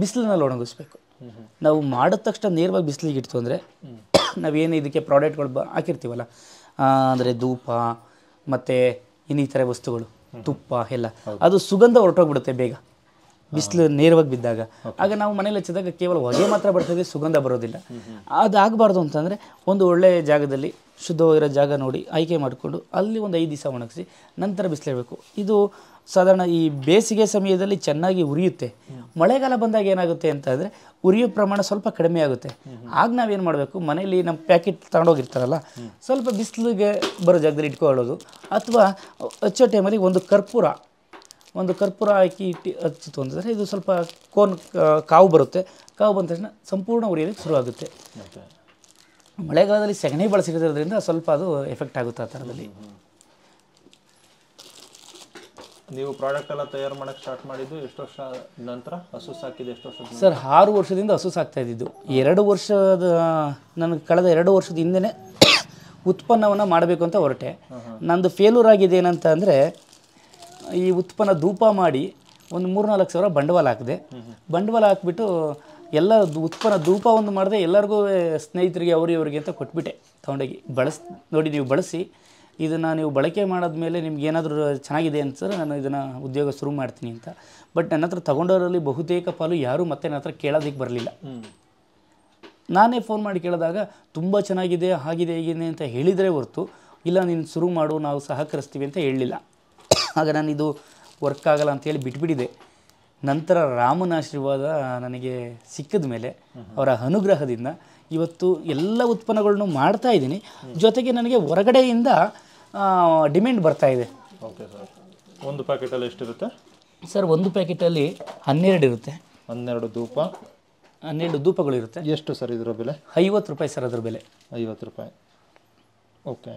ಬಿಸಿಲಿನಲ್ಲಿ ಒಣಗಿಸ್ಬೇಕು ನಾವು ಮಾಡಿದ ತಕ್ಷಣ ನೇರವಾಗಿ ಬಿಸಿಲಿಗೆ ಇಡ್ತು ಅಂದರೆ ನಾವೇನು ಇದಕ್ಕೆ ಪ್ರಾಡಕ್ಟ್ಗಳು ಬ ಹಾಕಿರ್ತೀವಲ್ಲ ಅಂದರೆ ಧೂಪ ಮತ್ತು ಇನ್ನಿತರ ವಸ್ತುಗಳು ತುಪ್ಪ ಎಲ್ಲ ಅದು ಸುಗಂಧ ಹೊರಟೋಗ್ಬಿಡುತ್ತೆ ಬೇಗ ಬಿಸಿಲು ನೇರವಾಗಿ ಬಿದ್ದಾಗ ಆಗ ನಾವು ಮನೇಲಿ ಹಚ್ಚಿದಾಗ ಕೇವಲ ಹೊಗೆ ಮಾತ್ರ ಬರ್ತದೆ ಸುಗಂಧ ಬರೋದಿಲ್ಲ ಆಗಬಾರ್ದು ಅಂತಂದರೆ ಒಂದು ಒಳ್ಳೆಯ ಜಾಗದಲ್ಲಿ ಶುದ್ಧವಾಗಿರೋ ಜಾಗ ನೋಡಿ ಆಯ್ಕೆ ಮಾಡಿಕೊಂಡು ಅಲ್ಲಿ ಒಂದು ಐದು ದಿವಸ ಒಣಗಿಸಿ ನಂತರ ಬಿಸಿಲೇಬೇಕು ಇದು ಸಾಧಾರಣ ಈ ಬೇಸಿಗೆ ಸಮಯದಲ್ಲಿ ಚೆನ್ನಾಗಿ ಉರಿಯುತ್ತೆ ಮಳೆಗಾಲ ಬಂದಾಗ ಏನಾಗುತ್ತೆ ಅಂತಂದರೆ ಉರಿಯೋ ಪ್ರಮಾಣ ಸ್ವಲ್ಪ ಕಡಿಮೆ ಆಗುತ್ತೆ ಆಗ ನಾವೇನು ಮಾಡಬೇಕು ಮನೆಯಲ್ಲಿ ನಮ್ಮ ಪ್ಯಾಕೆಟ್ ತಗೊಂಡೋಗಿರ್ತಾರಲ್ಲ ಸ್ವಲ್ಪ ಬಿಸಿಲಿಗೆ ಬರೋ ಜಾಗದಲ್ಲಿ ಇಟ್ಕೊಳ್ಳೋದು ಅಥವಾ ಹಚ್ಚೋ ಟೈಮಲ್ಲಿ ಒಂದು ಕರ್ಪೂರ ಒಂದು ಕರ್ಪೂರ ಹಾಕಿ ಇಟ್ಟು ಹಚ್ಚಿತು ಅಂತಂದರೆ ಇದು ಸ್ವಲ್ಪ ಕೋನ್ ಕಾವು ಬರುತ್ತೆ ಕಾವು ಬಂದ ತಕ್ಷಣ ಸಂಪೂರ್ಣ ಉರಿಯಲಿಕ್ಕೆ ಶುರುವಾಗುತ್ತೆ ಮಳೆಗಾಲದಲ್ಲಿ ಸೆಗಣಿ ಬಳಸಿರೋದ್ರಿಂದ ಸ್ವಲ್ಪ ಅದು ಎಫೆಕ್ಟ್ ಆಗುತ್ತೆ ಆ ಥರದಲ್ಲಿ ನೀವು ಪ್ರಾಡಕ್ಟ್ ಎಲ್ಲ ತಯಾರು ಮಾಡಕ್ಕೆ ಸ್ಟಾರ್ಟ್ ಮಾಡಿದ್ದು ಎಷ್ಟು ವರ್ಷ ನಂತರ ಹಸು ಸಾಕಿದ್ದು ಎಷ್ಟು ವರ್ಷ ಸರ್ ಆರು ವರ್ಷದಿಂದ ಹಸು ಸಾಕ್ತಾ ಇದ್ದಿದ್ದು ಎರಡು ವರ್ಷದ ನನಗೆ ಕಳೆದ ಎರಡು ವರ್ಷದ ಹಿಂದೆ ಉತ್ಪನ್ನವನ್ನು ಮಾಡಬೇಕು ಅಂತ ಹೊರಟೆ ನಂದು ಫೇಲ್ಯೂರ್ ಆಗಿದೆ ಏನಂತ ಅಂದರೆ ಈ ಉತ್ಪನ್ನ ಧೂಪ ಮಾಡಿ ಒಂದು ಮೂರು ನಾಲ್ಕು ಸಾವಿರ ಬಂಡವಾಳ ಹಾಕಿದೆ ಬಂಡವಾಳ ಹಾಕ್ಬಿಟ್ಟು ಎಲ್ಲ ಉತ್ಪನ್ನ ಧೂಪ ಒಂದು ಮಾಡಿದೆ ಎಲ್ಲರಿಗೂ ಸ್ನೇಹಿತರಿಗೆ ಅವ್ರು ಇವ್ರಿಗೆ ಅಂತ ಕೊಟ್ಬಿಟ್ಟೆ ತೊಗೊಂಡೋಗಿ ಬಳಸ್ ನೋಡಿ ನೀವು ಬಳಸಿ ಇದನ್ನು ನೀವು ಬಳಕೆ ಮಾಡಿದ್ಮೇಲೆ ನಿಮ್ಗೆ ಏನಾದರೂ ಚೆನ್ನಾಗಿದೆ ಸರ್ ನಾನು ಇದನ್ನು ಉದ್ಯೋಗ ಶುರು ಮಾಡ್ತೀನಿ ಅಂತ ಬಟ್ ನನ್ನ ಹತ್ರ ತೊಗೊಂಡವರಲ್ಲಿ ಬಹುತೇಕ ಪಾಲು ಯಾರೂ ಮತ್ತೆ ನನ್ನ ಹತ್ರ ಕೇಳೋದಕ್ಕೆ ಬರಲಿಲ್ಲ ನಾನೇ ಫೋನ್ ಮಾಡಿ ಕೇಳಿದಾಗ ತುಂಬ ಚೆನ್ನಾಗಿದೆ ಆಗಿದೆ ಹೀಗಿದೆ ಅಂತ ಹೇಳಿದರೆ ಹೊರತು ಇಲ್ಲ ನೀನು ಶುರು ಮಾಡು ನಾವು ಸಹಕರಿಸ್ತೀವಿ ಅಂತ ಹೇಳಲಿಲ್ಲ ಆಗ ನಾನು ಇದು ವರ್ಕ್ ಆಗಲ್ಲ ಅಂತೇಳಿ ಬಿಟ್ಬಿಟ್ಟಿದೆ ನಂತರ ರಾಮನ ಆಶೀರ್ವಾದ ನನಗೆ ಸಿಕ್ಕಿದ ಮೇಲೆ ಅವರ ಅನುಗ್ರಹದಿಂದ ಇವತ್ತು ಎಲ್ಲ ಉತ್ಪನ್ನಗಳನ್ನು ಮಾಡ್ತಾ ಇದ್ದೀನಿ ಜೊತೆಗೆ ನನಗೆ ಹೊರಗಡೆಯಿಂದ ಡಿಮ್ಯಾಂಡ್ ಬರ್ತಾ ಇದೆ ಓಕೆ ಸರ್ ಒಂದು ಪ್ಯಾಕೆಟಲ್ಲಿ ಎಷ್ಟಿರುತ್ತೆ ಸರ್ ಒಂದು ಪ್ಯಾಕೆಟಲ್ಲಿ ಹನ್ನೆರಡು ಇರುತ್ತೆ ಹನ್ನೆರಡು ಧೂಪ ಹನ್ನೆರಡು ಧೂಪಗಳು ಇರುತ್ತೆ ಎಷ್ಟು ಸರ್ ಇದರ ಬೆಲೆ ಐವತ್ತು ರೂಪಾಯಿ ಸರ್ ಅದರ ಬೆಲೆ ಐವತ್ತು ರೂಪಾಯಿ ಓಕೆ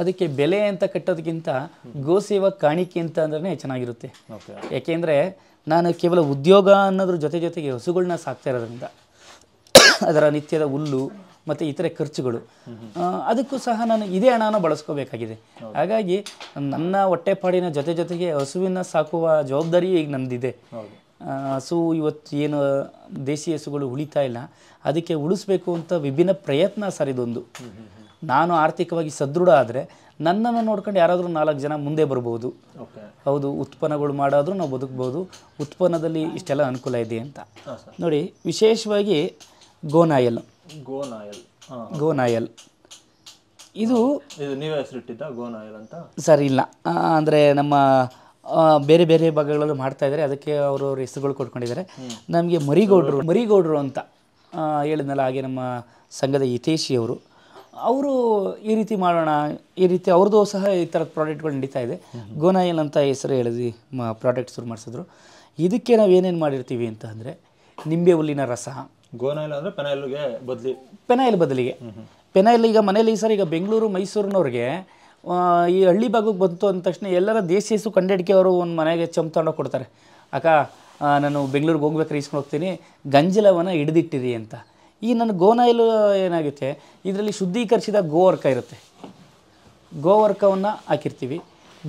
ಅದಕ್ಕೆ ಬೆಲೆ ಅಂತ ಕಟ್ಟೋದಕ್ಕಿಂತ ಗೋಸೇವಾ ಕಾಣಿಕೆ ಅಂತ ಅಂದ್ರೆ ಚೆನ್ನಾಗಿರುತ್ತೆ ಯಾಕೆಂದ್ರೆ ನಾನು ಕೇವಲ ಉದ್ಯೋಗ ಅನ್ನೋದ್ರ ಜೊತೆ ಜೊತೆಗೆ ಹಸುಗಳನ್ನ ಸಾಕ್ತಾ ಇರೋದ್ರಿಂದ ಅದರ ನಿತ್ಯದ ಹುಲ್ಲು ಮತ್ತು ಇತರೆ ಖರ್ಚುಗಳು ಅದಕ್ಕೂ ಸಹ ನಾನು ಇದೇ ಹಣನ ಬಳಸ್ಕೋಬೇಕಾಗಿದೆ ಹಾಗಾಗಿ ನನ್ನ ಹೊಟ್ಟೆಪಾಡಿನ ಜೊತೆ ಜೊತೆಗೆ ಹಸುವಿನ ಸಾಕುವ ಜವಾಬ್ದಾರಿ ಈಗ ನಂದಿದೆ ಹಸು ಇವತ್ತು ಏನು ದೇಸಿ ಹಸುಗಳು ಉಳಿತಾ ಇಲ್ಲ ಅದಕ್ಕೆ ಉಳಿಸ್ಬೇಕು ಅಂತ ವಿಭಿನ್ನ ಪ್ರಯತ್ನ ಸರ್ ಇದೊಂದು ನಾನು ಆರ್ಥಿಕವಾಗಿ ಸದೃಢ ಆದರೆ ನನ್ನನ್ನು ನೋಡ್ಕೊಂಡು ಯಾರಾದರೂ ನಾಲ್ಕು ಜನ ಮುಂದೆ ಬರ್ಬೋದು ಹೌದು ಉತ್ಪನ್ನಗಳು ಮಾಡಾದರೂ ನಾವು ಬದುಕ್ಬೋದು ಉತ್ಪನ್ನದಲ್ಲಿ ಇಷ್ಟೆಲ್ಲ ಅನುಕೂಲ ಇದೆ ಅಂತ ನೋಡಿ ವಿಶೇಷವಾಗಿ ಗೋನಾಯಲ್ ಗೋನಾಯಲ್ ಗೋನಾಯಲ್ ಇದು ನೀವೇ ಹೆಸರಿಟ್ಟಿದ್ದ ಗೋನಾಯಲ್ ಅಂತ ಸರಿ ಇಲ್ಲ ಅಂದರೆ ನಮ್ಮ ಬೇರೆ ಬೇರೆ ಭಾಗಗಳಲ್ಲಿ ಮಾಡ್ತಾ ಇದ್ದಾರೆ ಅದಕ್ಕೆ ಅವರು ಹೆಸರುಗಳು ಕೊಟ್ಕೊಂಡಿದ್ದಾರೆ ನಮಗೆ ಮರಿಗೌಡರು ಮರಿಗೌಡರು ಅಂತ ಹೇಳಿದ್ನಲ್ಲ ಹಾಗೆ ನಮ್ಮ ಸಂಘದ ಹಿತೇಶಿಯವರು ಅವರು ಈ ರೀತಿ ಮಾಡೋಣ ಈ ರೀತಿ ಅವ್ರದ್ದು ಸಹ ಈ ಥರದ ಪ್ರಾಡಕ್ಟ್ಗಳು ನಡೀತಾ ಇದೆ ಗೋನಾಯಿಲ್ ಅಂತ ಹೆಸರು ಹೇಳಿದ್ವಿ ಮ ಪ್ರಾಡಕ್ಟ್ ಶುರು ಮಾಡಿಸಿದ್ರು ಇದಕ್ಕೆ ನಾವು ಏನೇನು ಮಾಡಿರ್ತೀವಿ ಅಂತ ಅಂದರೆ ನಿಂಬೆ ಹುಲ್ಲಿನ ರಸ ಗೋನಾಯಿಲ್ ಅಂದರೆ ಪೆನಾಯಿಲ್ಗೆ ಬದಲಿ ಪೆನಾಯಿಲ್ ಬದಲಿಗೆ ಪೆನಾಯಿಲ್ ಈಗ ಮನೇಲಿ ಸರ್ ಈಗ ಬೆಂಗಳೂರು ಮೈಸೂರಿನವ್ರಿಗೆ ಈ ಹಳ್ಳಿ ಭಾಗಕ್ಕೆ ಬಂತು ಅಂದ ತಕ್ಷಣ ಎಲ್ಲರ ದೇಶಿ ಹೆಸರು ಅವರು ಒಂದು ಮನೆಗೆ ಚಮ್ ಕೊಡ್ತಾರೆ ಅಕ್ಕ ನಾನು ಬೆಂಗಳೂರಿಗೆ ಹೋಗ್ಬೇಕಾರೆ ಇಸ್ಕೊಂಡು ಹೋಗ್ತೀನಿ ಗಂಜಲವನ್ನು ಹಿಡಿದಿಟ್ಟಿರಿ ಅಂತ ಈ ನನ್ನ ಗೋನಾಯಿಲ್ ಏನಾಗುತ್ತೆ ಇದರಲ್ಲಿ ಶುದ್ಧೀಕರಿಸಿದ ಗೋವರ್ಕ ಇರುತ್ತೆ ಗೋವರ್ಕವನ್ನು ಹಾಕಿರ್ತೀವಿ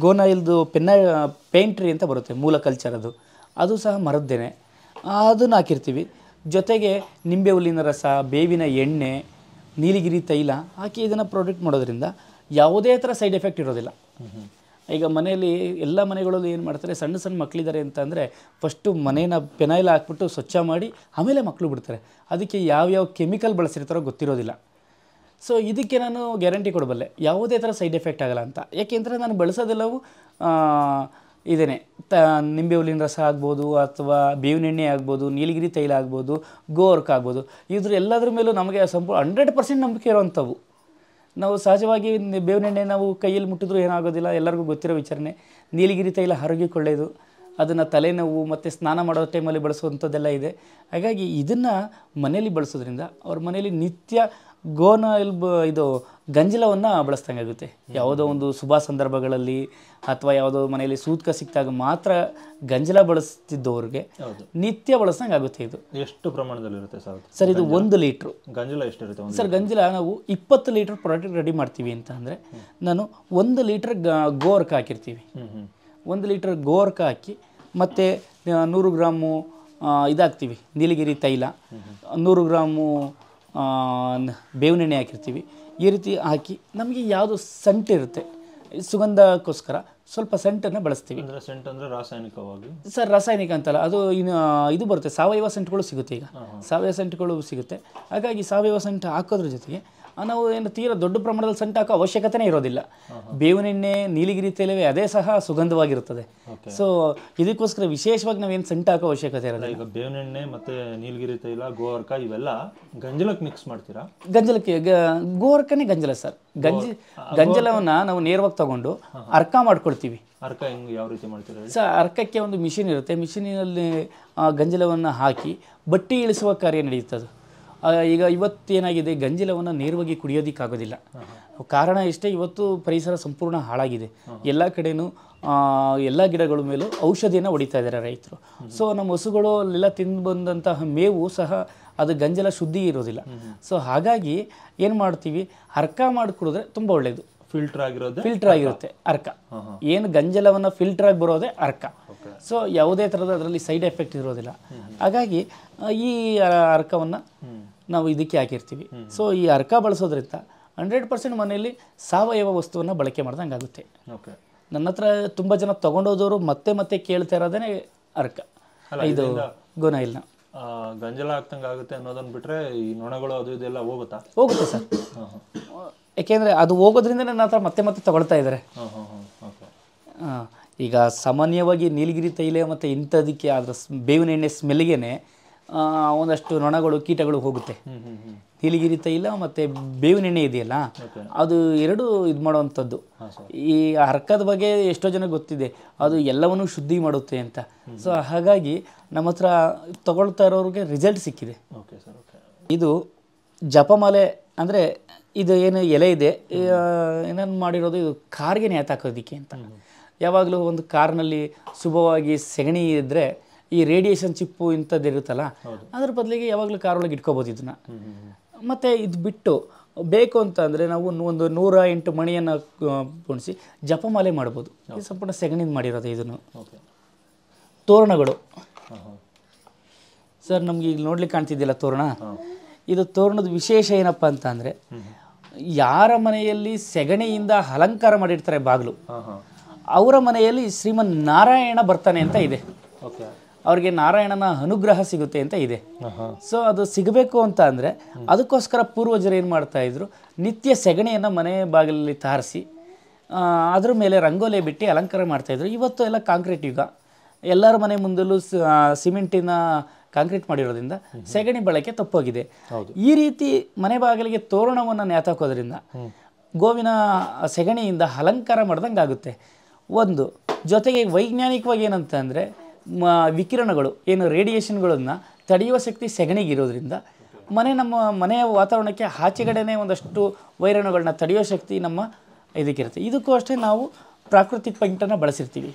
ಗೋನಾಯಿಲ್ದು ಪೆನ್ನ ಪೇಂಟ್ರಿ ಅಂತ ಬರುತ್ತೆ ಮೂಲ ಕಲ್ಚರ್ ಅದು ಅದು ಸಹ ಮರದ್ದೇನೆ ಅದನ್ನು ಹಾಕಿರ್ತೀವಿ ಜೊತೆಗೆ ನಿಂಬೆ ಹುಲ್ಲಿನ ರಸ ಬೇವಿನ ಎಣ್ಣೆ ನೀಲಿಗಿರಿ ತೈಲ ಹಾಕಿ ಇದನ್ನು ಪ್ರಾಡಕ್ಟ್ ಮಾಡೋದ್ರಿಂದ ಯಾವುದೇ ಥರ ಸೈಡ್ ಎಫೆಕ್ಟ್ ಇರೋದಿಲ್ಲ ಈಗ ಮನೆಯಲ್ಲಿ ಎಲ್ಲ ಮನೆಗಳಲ್ಲೂ ಏನು ಮಾಡ್ತಾರೆ ಸಣ್ಣ ಸಣ್ಣ ಮಕ್ಕಳಿದ್ದಾರೆ ಅಂತಂದರೆ ಫಸ್ಟು ಮನೇನ ಪೆನಾಯಿಲ್ ಹಾಕ್ಬಿಟ್ಟು ಸ್ವಚ್ಛ ಮಾಡಿ ಆಮೇಲೆ ಮಕ್ಕಳು ಬಿಡ್ತಾರೆ ಅದಕ್ಕೆ ಯಾವ್ಯಾವ ಕೆಮಿಕಲ್ ಬಳಸಿರ್ತಾರೋ ಗೊತ್ತಿರೋದಿಲ್ಲ ಸೊ ಇದಕ್ಕೆ ನಾನು ಗ್ಯಾರಂಟಿ ಕೊಡಬಲ್ಲೆ ಯಾವುದೇ ಥರ ಸೈಡ್ ಎಫೆಕ್ಟ್ ಆಗಲ್ಲ ಅಂತ ಯಾಕೆಂದರೆ ನಾನು ಬಳಸೋದೆಲ್ಲವೂ ಇದೇ ತ ನಿಂಬೆ ಹುಲ್ಲಿನ ರಸ ಆಗ್ಬೋದು ಅಥವಾ ಬೇವಿನೆಣ್ಣೆ ಆಗ್ಬೋದು ನೀಲಗಿರಿ ತೈಲ ಆಗ್ಬೋದು ಗೋರ್ಕ್ ಆಗ್ಬೋದು ಇದ್ರ ಎಲ್ಲದ್ರ ಮೇಲೂ ನಮಗೆ ಸಂಪೂರ್ಣ ಹಂಡ್ರೆಡ್ ಪರ್ಸೆಂಟ್ ನಂಬಿಕೆ ಇರೋವಂಥವು ನಾವು ಸಹಜವಾಗಿ ಬೇವಿನೆಣ್ಣೆ ನಾವು ಕೈಯಲ್ಲಿ ಮುಟ್ಟಿದ್ರೂ ಏನಾಗೋದಿಲ್ಲ ಎಲ್ಲರಿಗೂ ಗೊತ್ತಿರೋ ವಿಚಾರಣೆ ನೀಲಗಿರಿ ತೈಲ ಆರೋಗ್ಯಕ್ಕೆ ಅದನ್ನು ತಲೆನೋವು ಮತ್ತು ಸ್ನಾನ ಮಾಡೋ ಟೈಮಲ್ಲಿ ಬಳಸುವಂಥದ್ದೆಲ್ಲ ಇದೆ ಹಾಗಾಗಿ ಇದನ್ನು ಮನೆಯಲ್ಲಿ ಬಳಸೋದ್ರಿಂದ ಅವ್ರ ಮನೆಯಲ್ಲಿ ನಿತ್ಯ ಗೋನ ಇಲ್ಲಿ ಇದು ಗಂಜಲವನ್ನು ಆಗುತ್ತೆ ಯಾವುದೋ ಒಂದು ಶುಭ ಸಂದರ್ಭಗಳಲ್ಲಿ ಅಥವಾ ಯಾವುದೋ ಮನೆಯಲ್ಲಿ ಸೂತ್ಕ ಸಿಕ್ಕಿದಾಗ ಮಾತ್ರ ಗಂಜಲ ಬಳಸ್ತಿದ್ದವ್ರಿಗೆ ನಿತ್ಯ ಬಳಸ್ದಂಗೆ ಆಗುತ್ತೆ ಇದು ಎಷ್ಟು ಪ್ರಮಾಣದಲ್ಲಿ ಇರುತ್ತೆ ಸರ್ ಸರ್ ಇದು ಒಂದು ಲೀಟ್ರು ಗಂಜಲ ಎಷ್ಟಿರುತ್ತೆ ಸರ್ ಗಂಜಲ ನಾವು ಇಪ್ಪತ್ತು ಲೀಟ್ರ್ ಪ್ರಾಡಕ್ಟ್ ರೆಡಿ ಮಾಡ್ತೀವಿ ಅಂತ ಅಂದರೆ ನಾನು ಒಂದು ಲೀಟ್ರ್ ಗೋರ್ಕ ಹಾಕಿರ್ತೀವಿ ಒಂದು ಲೀಟ್ರ್ ಗೋರ್ಕ ಹಾಕಿ ಮತ್ತು ನೂರು ಗ್ರಾಮು ಇದಾಗ್ತೀವಿ ನೀಲಗಿರಿ ತೈಲ ನೂರು ಗ್ರಾಮು ಬೇವಿನೆಣ್ಣೆ ಹಾಕಿರ್ತೀವಿ ಈ ರೀತಿ ಹಾಕಿ ನಮಗೆ ಯಾವುದು ಇರುತ್ತೆ ಸುಗಂಧಕ್ಕೋಸ್ಕರ ಸ್ವಲ್ಪ ಸೆಂಟನ್ನು ಬಳಸ್ತೀವಿ ಅಂದರೆ ಸೆಂಟ್ ಅಂದರೆ ರಾಸಾಯನಿಕವಾಗಿ ಸರ್ ರಾಸಾಯನಿಕ ಅಂತಲ್ಲ ಅದು ಇನ್ನು ಇದು ಬರುತ್ತೆ ಸಾವಯವ ಸೆಂಟ್ಗಳು ಸಿಗುತ್ತೆ ಈಗ ಸಾವಯವ ಸೆಂಟ್ಗಳು ಸಿಗುತ್ತೆ ಹಾಗಾಗಿ ಸಾವಯವ ಸೆಂಟ್ ಹಾಕೋದ್ರ ಜೊತೆಗೆ ನಾವು ಏನು ತೀರ ದೊಡ್ಡ ಪ್ರಮಾಣದಲ್ಲಿ ಸಂಟ್ ಹಾಕೋ ಅವಶ್ಯಕತೆನೇ ಇರೋದಿಲ್ಲ ಬೇವಿನೆಣ್ಣೆ ನೀಲಿಗಿರಿ ತೈಲವೇ ಅದೇ ಸಹ ಸುಗಂಧವಾಗಿರುತ್ತದೆ ಸೊ ಇದಕ್ಕೋಸ್ಕರ ವಿಶೇಷವಾಗಿ ನಾವೇನು ಸಂಟ್ ಹಾಕೋ ಅವಶ್ಯಕತೆ ಇರೋದಿಲ್ಲ ಈಗ ಬೇವಿನೆಣ್ಣೆ ಮತ್ತೆ ನೀಲಗಿರಿ ತೈಲ ಗೋವರ್ಕ ಇವೆಲ್ಲ ಗಂಜಲಕ್ಕೆ ಮಿಕ್ಸ್ ಮಾಡ್ತೀರಾ ಗಂಜಲಕ್ಕೆ ಗೋವರ್ಕನೇ ಗಂಜಲ ಸರ್ ಗಂಜ ಗಂಜಲವನ್ನ ನಾವು ನೇರವಾಗಿ ತಗೊಂಡು ಅರ್ಕ ಮಾಡ್ಕೊಳ್ತೀವಿ ಅರ್ಕ ಹೆಂಗೆ ಯಾವ ರೀತಿ ಮಾಡ್ತೀರಾ ಸರ್ ಅರ್ಕಕ್ಕೆ ಒಂದು ಮಿಷಿನ್ ಇರುತ್ತೆ ಮಿಷಿನಲ್ಲಿ ಗಂಜಲವನ್ನ ಹಾಕಿ ಬಟ್ಟಿ ಇಳಿಸುವ ಕಾರ್ಯ ನಡೆಯುತ್ತದೆ ಈಗ ಇವತ್ತೇನಾಗಿದೆ ಗಂಜಲವನ್ನು ನೇರವಾಗಿ ಕುಡಿಯೋದಕ್ಕಾಗೋದಿಲ್ಲ ಕಾರಣ ಇಷ್ಟೇ ಇವತ್ತು ಪರಿಸರ ಸಂಪೂರ್ಣ ಹಾಳಾಗಿದೆ ಎಲ್ಲ ಕಡೆಯೂ ಎಲ್ಲ ಗಿಡಗಳ ಮೇಲೂ ಔಷಧಿಯನ್ನು ಹೊಡಿತಾ ಇದ್ದಾರೆ ರೈತರು ಸೊ ನಮ್ಮ ಹಸುಗಳು ಅಲ್ಲೆಲ್ಲ ತಿಂದು ಬಂದಂತಹ ಮೇವು ಸಹ ಅದು ಗಂಜಲ ಶುದ್ಧಿ ಇರೋದಿಲ್ಲ ಸೊ ಹಾಗಾಗಿ ಏನು ಮಾಡ್ತೀವಿ ಅರ್ಕ ಮಾಡಿ ತುಂಬ ಒಳ್ಳೆಯದು ಫಿಲ್ಟರ್ ಆಗಿರೋದು ಫಿಲ್ಟರ್ ಆಗಿರುತ್ತೆ ಅರ್ಕ ಏನು ಗಂಜಲವನ್ನು ಫಿಲ್ಟರ್ ಆಗಿ ಬರೋದೇ ಅರ್ಕ ಸೊ ಯಾವುದೇ ಥರದ ಅದರಲ್ಲಿ ಸೈಡ್ ಎಫೆಕ್ಟ್ ಇರೋದಿಲ್ಲ ಹಾಗಾಗಿ ಈ ಅರ್ಕವನ್ನು ನಾವು ಇದಕ್ಕೆ ಹಾಕಿರ್ತೀವಿ ಸೊ ಈ ಅರ್ಕ ಬಳಸೋದ್ರಿಂದ ಹಂಡ್ರೆಡ್ ಪರ್ಸೆಂಟ್ ಮನೆಯಲ್ಲಿ ಸಾವಯವ ವಸ್ತುವನ್ನು ಬಳಕೆ ಮಾಡ್ದಂಗೆ ಆಗುತ್ತೆ ಓಕೆ ನನ್ನ ಹತ್ರ ತುಂಬ ಜನ ತಗೊಂಡೋದವರು ಮತ್ತೆ ಮತ್ತೆ ಕೇಳ್ತಾ ಇರೋದೇ ಅರ್ಕ ಇದು ಗುಣ ಇಲ್ಲ ಗಂಜಲ ಆಗುತ್ತೆ ಅನ್ನೋದನ್ನ ಬಿಟ್ಟರೆ ಈ ನೊಣಗಳು ಅದು ಇದೆಲ್ಲ ಹೋಗುತ್ತಾ ಹೋಗುತ್ತೆ ಸರ್ ಯಾಕೆಂದ್ರೆ ಅದು ಹೋಗೋದ್ರಿಂದ ನನ್ನ ಹತ್ರ ಮತ್ತೆ ಮತ್ತೆ ತಗೊಳ್ತಾ ಇದ್ದಾರೆ ಈಗ ಸಾಮಾನ್ಯವಾಗಿ ನೀಲಗಿರಿ ತೈಲ ಮತ್ತು ಇಂಥದಕ್ಕೆ ಅದರ ಬೇವಿನ ಎಣ್ಣೆ ಸ್ಮೆಲ್ಗೆನೆ ಒಂದಷ್ಟು ನೊಣಗಳು ಕೀಟಗಳು ಹೋಗುತ್ತೆ ನೀಲಿಗಿರಿತ ಇಲ್ಲ ಮತ್ತು ಬೇವಿನೆಣ್ಣೆ ಇದೆಯಲ್ಲ ಅದು ಎರಡು ಇದು ಮಾಡುವಂಥದ್ದು ಈ ಹರ್ಕದ ಬಗ್ಗೆ ಎಷ್ಟೋ ಜನ ಗೊತ್ತಿದೆ ಅದು ಎಲ್ಲವನ್ನೂ ಶುದ್ಧಿ ಮಾಡುತ್ತೆ ಅಂತ ಸೊ ಹಾಗಾಗಿ ನಮ್ಮ ಹತ್ರ ತಗೊಳ್ತಾ ಇರೋರಿಗೆ ರಿಸಲ್ಟ್ ಸಿಕ್ಕಿದೆ ಇದು ಜಪಮಾಲೆ ಅಂದರೆ ಇದು ಏನು ಎಲೆ ಇದೆ ಏನನ್ನು ಮಾಡಿರೋದು ಇದು ಕಾರ್ಗೆ ನೇತಾಕೋದಿಕ್ಕೆ ಅಂತ ಯಾವಾಗಲೂ ಒಂದು ಕಾರ್ನಲ್ಲಿ ಶುಭವಾಗಿ ಸೆಗಣಿ ಇದ್ದರೆ ಈ ರೇಡಿಯೇಷನ್ ಚಿಪ್ಪು ಇಂಥದ್ದಿರುತ್ತಲ್ಲ ಇರುತ್ತಲ್ಲ ಅದ್ರ ಬದಲಿಗೆ ಯಾವಾಗಲೂ ಕಾರೊಳಗೆ ಇಟ್ಕೋಬೋದು ಇದನ್ನ ಮತ್ತೆ ಇದು ಬಿಟ್ಟು ಬೇಕು ಅಂತ ಅಂದರೆ ನಾವು ಒಂದು ನೂರ ಎಂಟು ಮಣಿಯನ್ನು ಪುಣಿಸಿ ಜಪಮಾಲೆ ಮಾಡ್ಬೋದು ಸಂಪೂರ್ಣ ಸೆಗಣಿಂದ ಮಾಡಿರೋದು ಇದನ್ನು ತೋರಣಗಳು ಸರ್ ನಮ್ಗೆ ಈಗ ನೋಡ್ಲಿಕ್ಕೆ ಕಾಣ್ತಿದ್ದಿಲ್ಲ ತೋರಣ ಇದು ತೋರಣದ ವಿಶೇಷ ಏನಪ್ಪ ಅಂತ ಅಂದರೆ ಯಾರ ಮನೆಯಲ್ಲಿ ಸೆಗಣಿಯಿಂದ ಅಲಂಕಾರ ಮಾಡಿರ್ತಾರೆ ಬಾಗಿಲು ಅವರ ಮನೆಯಲ್ಲಿ ಶ್ರೀಮನ್ ನಾರಾಯಣ ಬರ್ತಾನೆ ಅಂತ ಇದೆ ಅವರಿಗೆ ನಾರಾಯಣನ ಅನುಗ್ರಹ ಸಿಗುತ್ತೆ ಅಂತ ಇದೆ ಸೊ ಅದು ಸಿಗಬೇಕು ಅಂತ ಅಂದರೆ ಅದಕ್ಕೋಸ್ಕರ ಪೂರ್ವಜರು ಏನು ಮಾಡ್ತಾ ಇದ್ರು ನಿತ್ಯ ಸೆಗಣಿಯನ್ನು ಮನೆ ಬಾಗಿಲಲ್ಲಿ ತಾರಿಸಿ ಅದ್ರ ಮೇಲೆ ರಂಗೋಲೆ ಬಿಟ್ಟು ಅಲಂಕಾರ ಮಾಡ್ತಾಯಿದ್ರು ಇವತ್ತು ಎಲ್ಲ ಕಾಂಕ್ರೀಟ್ ಯುಗ ಎಲ್ಲರ ಮನೆ ಮುಂದಲೂ ಸಿಮೆಂಟಿನ ಕಾಂಕ್ರೀಟ್ ಮಾಡಿರೋದ್ರಿಂದ ಸೆಗಣಿ ಬಳಕೆ ತಪ್ಪೋಗಿದೆ ಈ ರೀತಿ ಮನೆ ಬಾಗಿಲಿಗೆ ತೋರಣವನ್ನು ನೇತಾಕೋದ್ರಿಂದ ಗೋವಿನ ಸೆಗಣಿಯಿಂದ ಅಲಂಕಾರ ಮಾಡ್ದಂಗೆ ಆಗುತ್ತೆ ಒಂದು ಜೊತೆಗೆ ವೈಜ್ಞಾನಿಕವಾಗಿ ಏನಂತಂದರೆ ವಿಕಿರಣಗಳು ಏನು ರೇಡಿಯೇಷನ್ಗಳನ್ನು ತಡೆಯುವ ಶಕ್ತಿ ಸೆಗಣಿಗಿರೋದ್ರಿಂದ ಮನೆ ನಮ್ಮ ಮನೆಯ ವಾತಾವರಣಕ್ಕೆ ಆಚೆಗಡೆನೇ ಒಂದಷ್ಟು ವೈರಾಣುಗಳನ್ನ ತಡೆಯೋ ಶಕ್ತಿ ನಮ್ಮ ಇದಕ್ಕಿರುತ್ತೆ ಇದಕ್ಕೂ ಅಷ್ಟೇ ನಾವು ಪ್ರಾಕೃತಿಕ ಪೈಂಟನ್ನು ಬಳಸಿರ್ತೀವಿ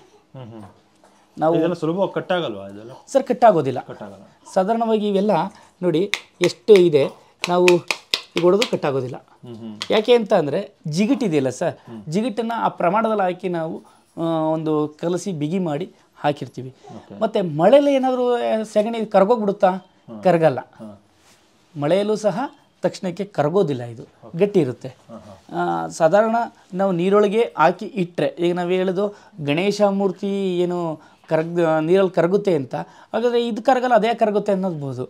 ನಾವು ಸುಲಭವಾಗಿ ಕಟ್ಟಾಗಲ್ವಾ ಸರ್ ಕಟ್ಟಾಗೋದಿಲ್ಲ ಸಾಧಾರಣವಾಗಿ ಇವೆಲ್ಲ ನೋಡಿ ಎಷ್ಟು ಇದೆ ನಾವು ಹೊಡೆದು ಕಟ್ಟಾಗೋದಿಲ್ಲ ಯಾಕೆ ಅಂತ ಅಂದರೆ ಜಿಗಿಟಿದೆಯಲ್ಲ ಸರ್ ಜಿಗಿಟನ್ನು ಆ ಪ್ರಮಾಣದಲ್ಲಿ ಹಾಕಿ ನಾವು ಒಂದು ಕಲಸಿ ಬಿಗಿ ಮಾಡಿ ಹಾಕಿರ್ತೀವಿ ಮತ್ತು ಮಳೆಯಲ್ಲಿ ಏನಾದರೂ ಸೆಗಣಿ ಕರ್ಗೋಗ್ಬಿಡುತ್ತಾ ಕರಗಲ್ಲ ಮಳೆಯಲ್ಲೂ ಸಹ ತಕ್ಷಣಕ್ಕೆ ಕರಗೋದಿಲ್ಲ ಇದು ಗಟ್ಟಿ ಇರುತ್ತೆ ಸಾಧಾರಣ ನಾವು ನೀರೊಳಗೆ ಹಾಕಿ ಇಟ್ಟರೆ ಈಗ ನಾವು ಹೇಳೋದು ಗಣೇಶ ಮೂರ್ತಿ ಏನು ಕರಗ ನೀರಲ್ಲಿ ಕರಗುತ್ತೆ ಅಂತ ಹಾಗಾದರೆ ಇದು ಕರಗಲ್ಲ ಅದೇ ಕರಗುತ್ತೆ ಅನ್ನೋದ್ಬೋದು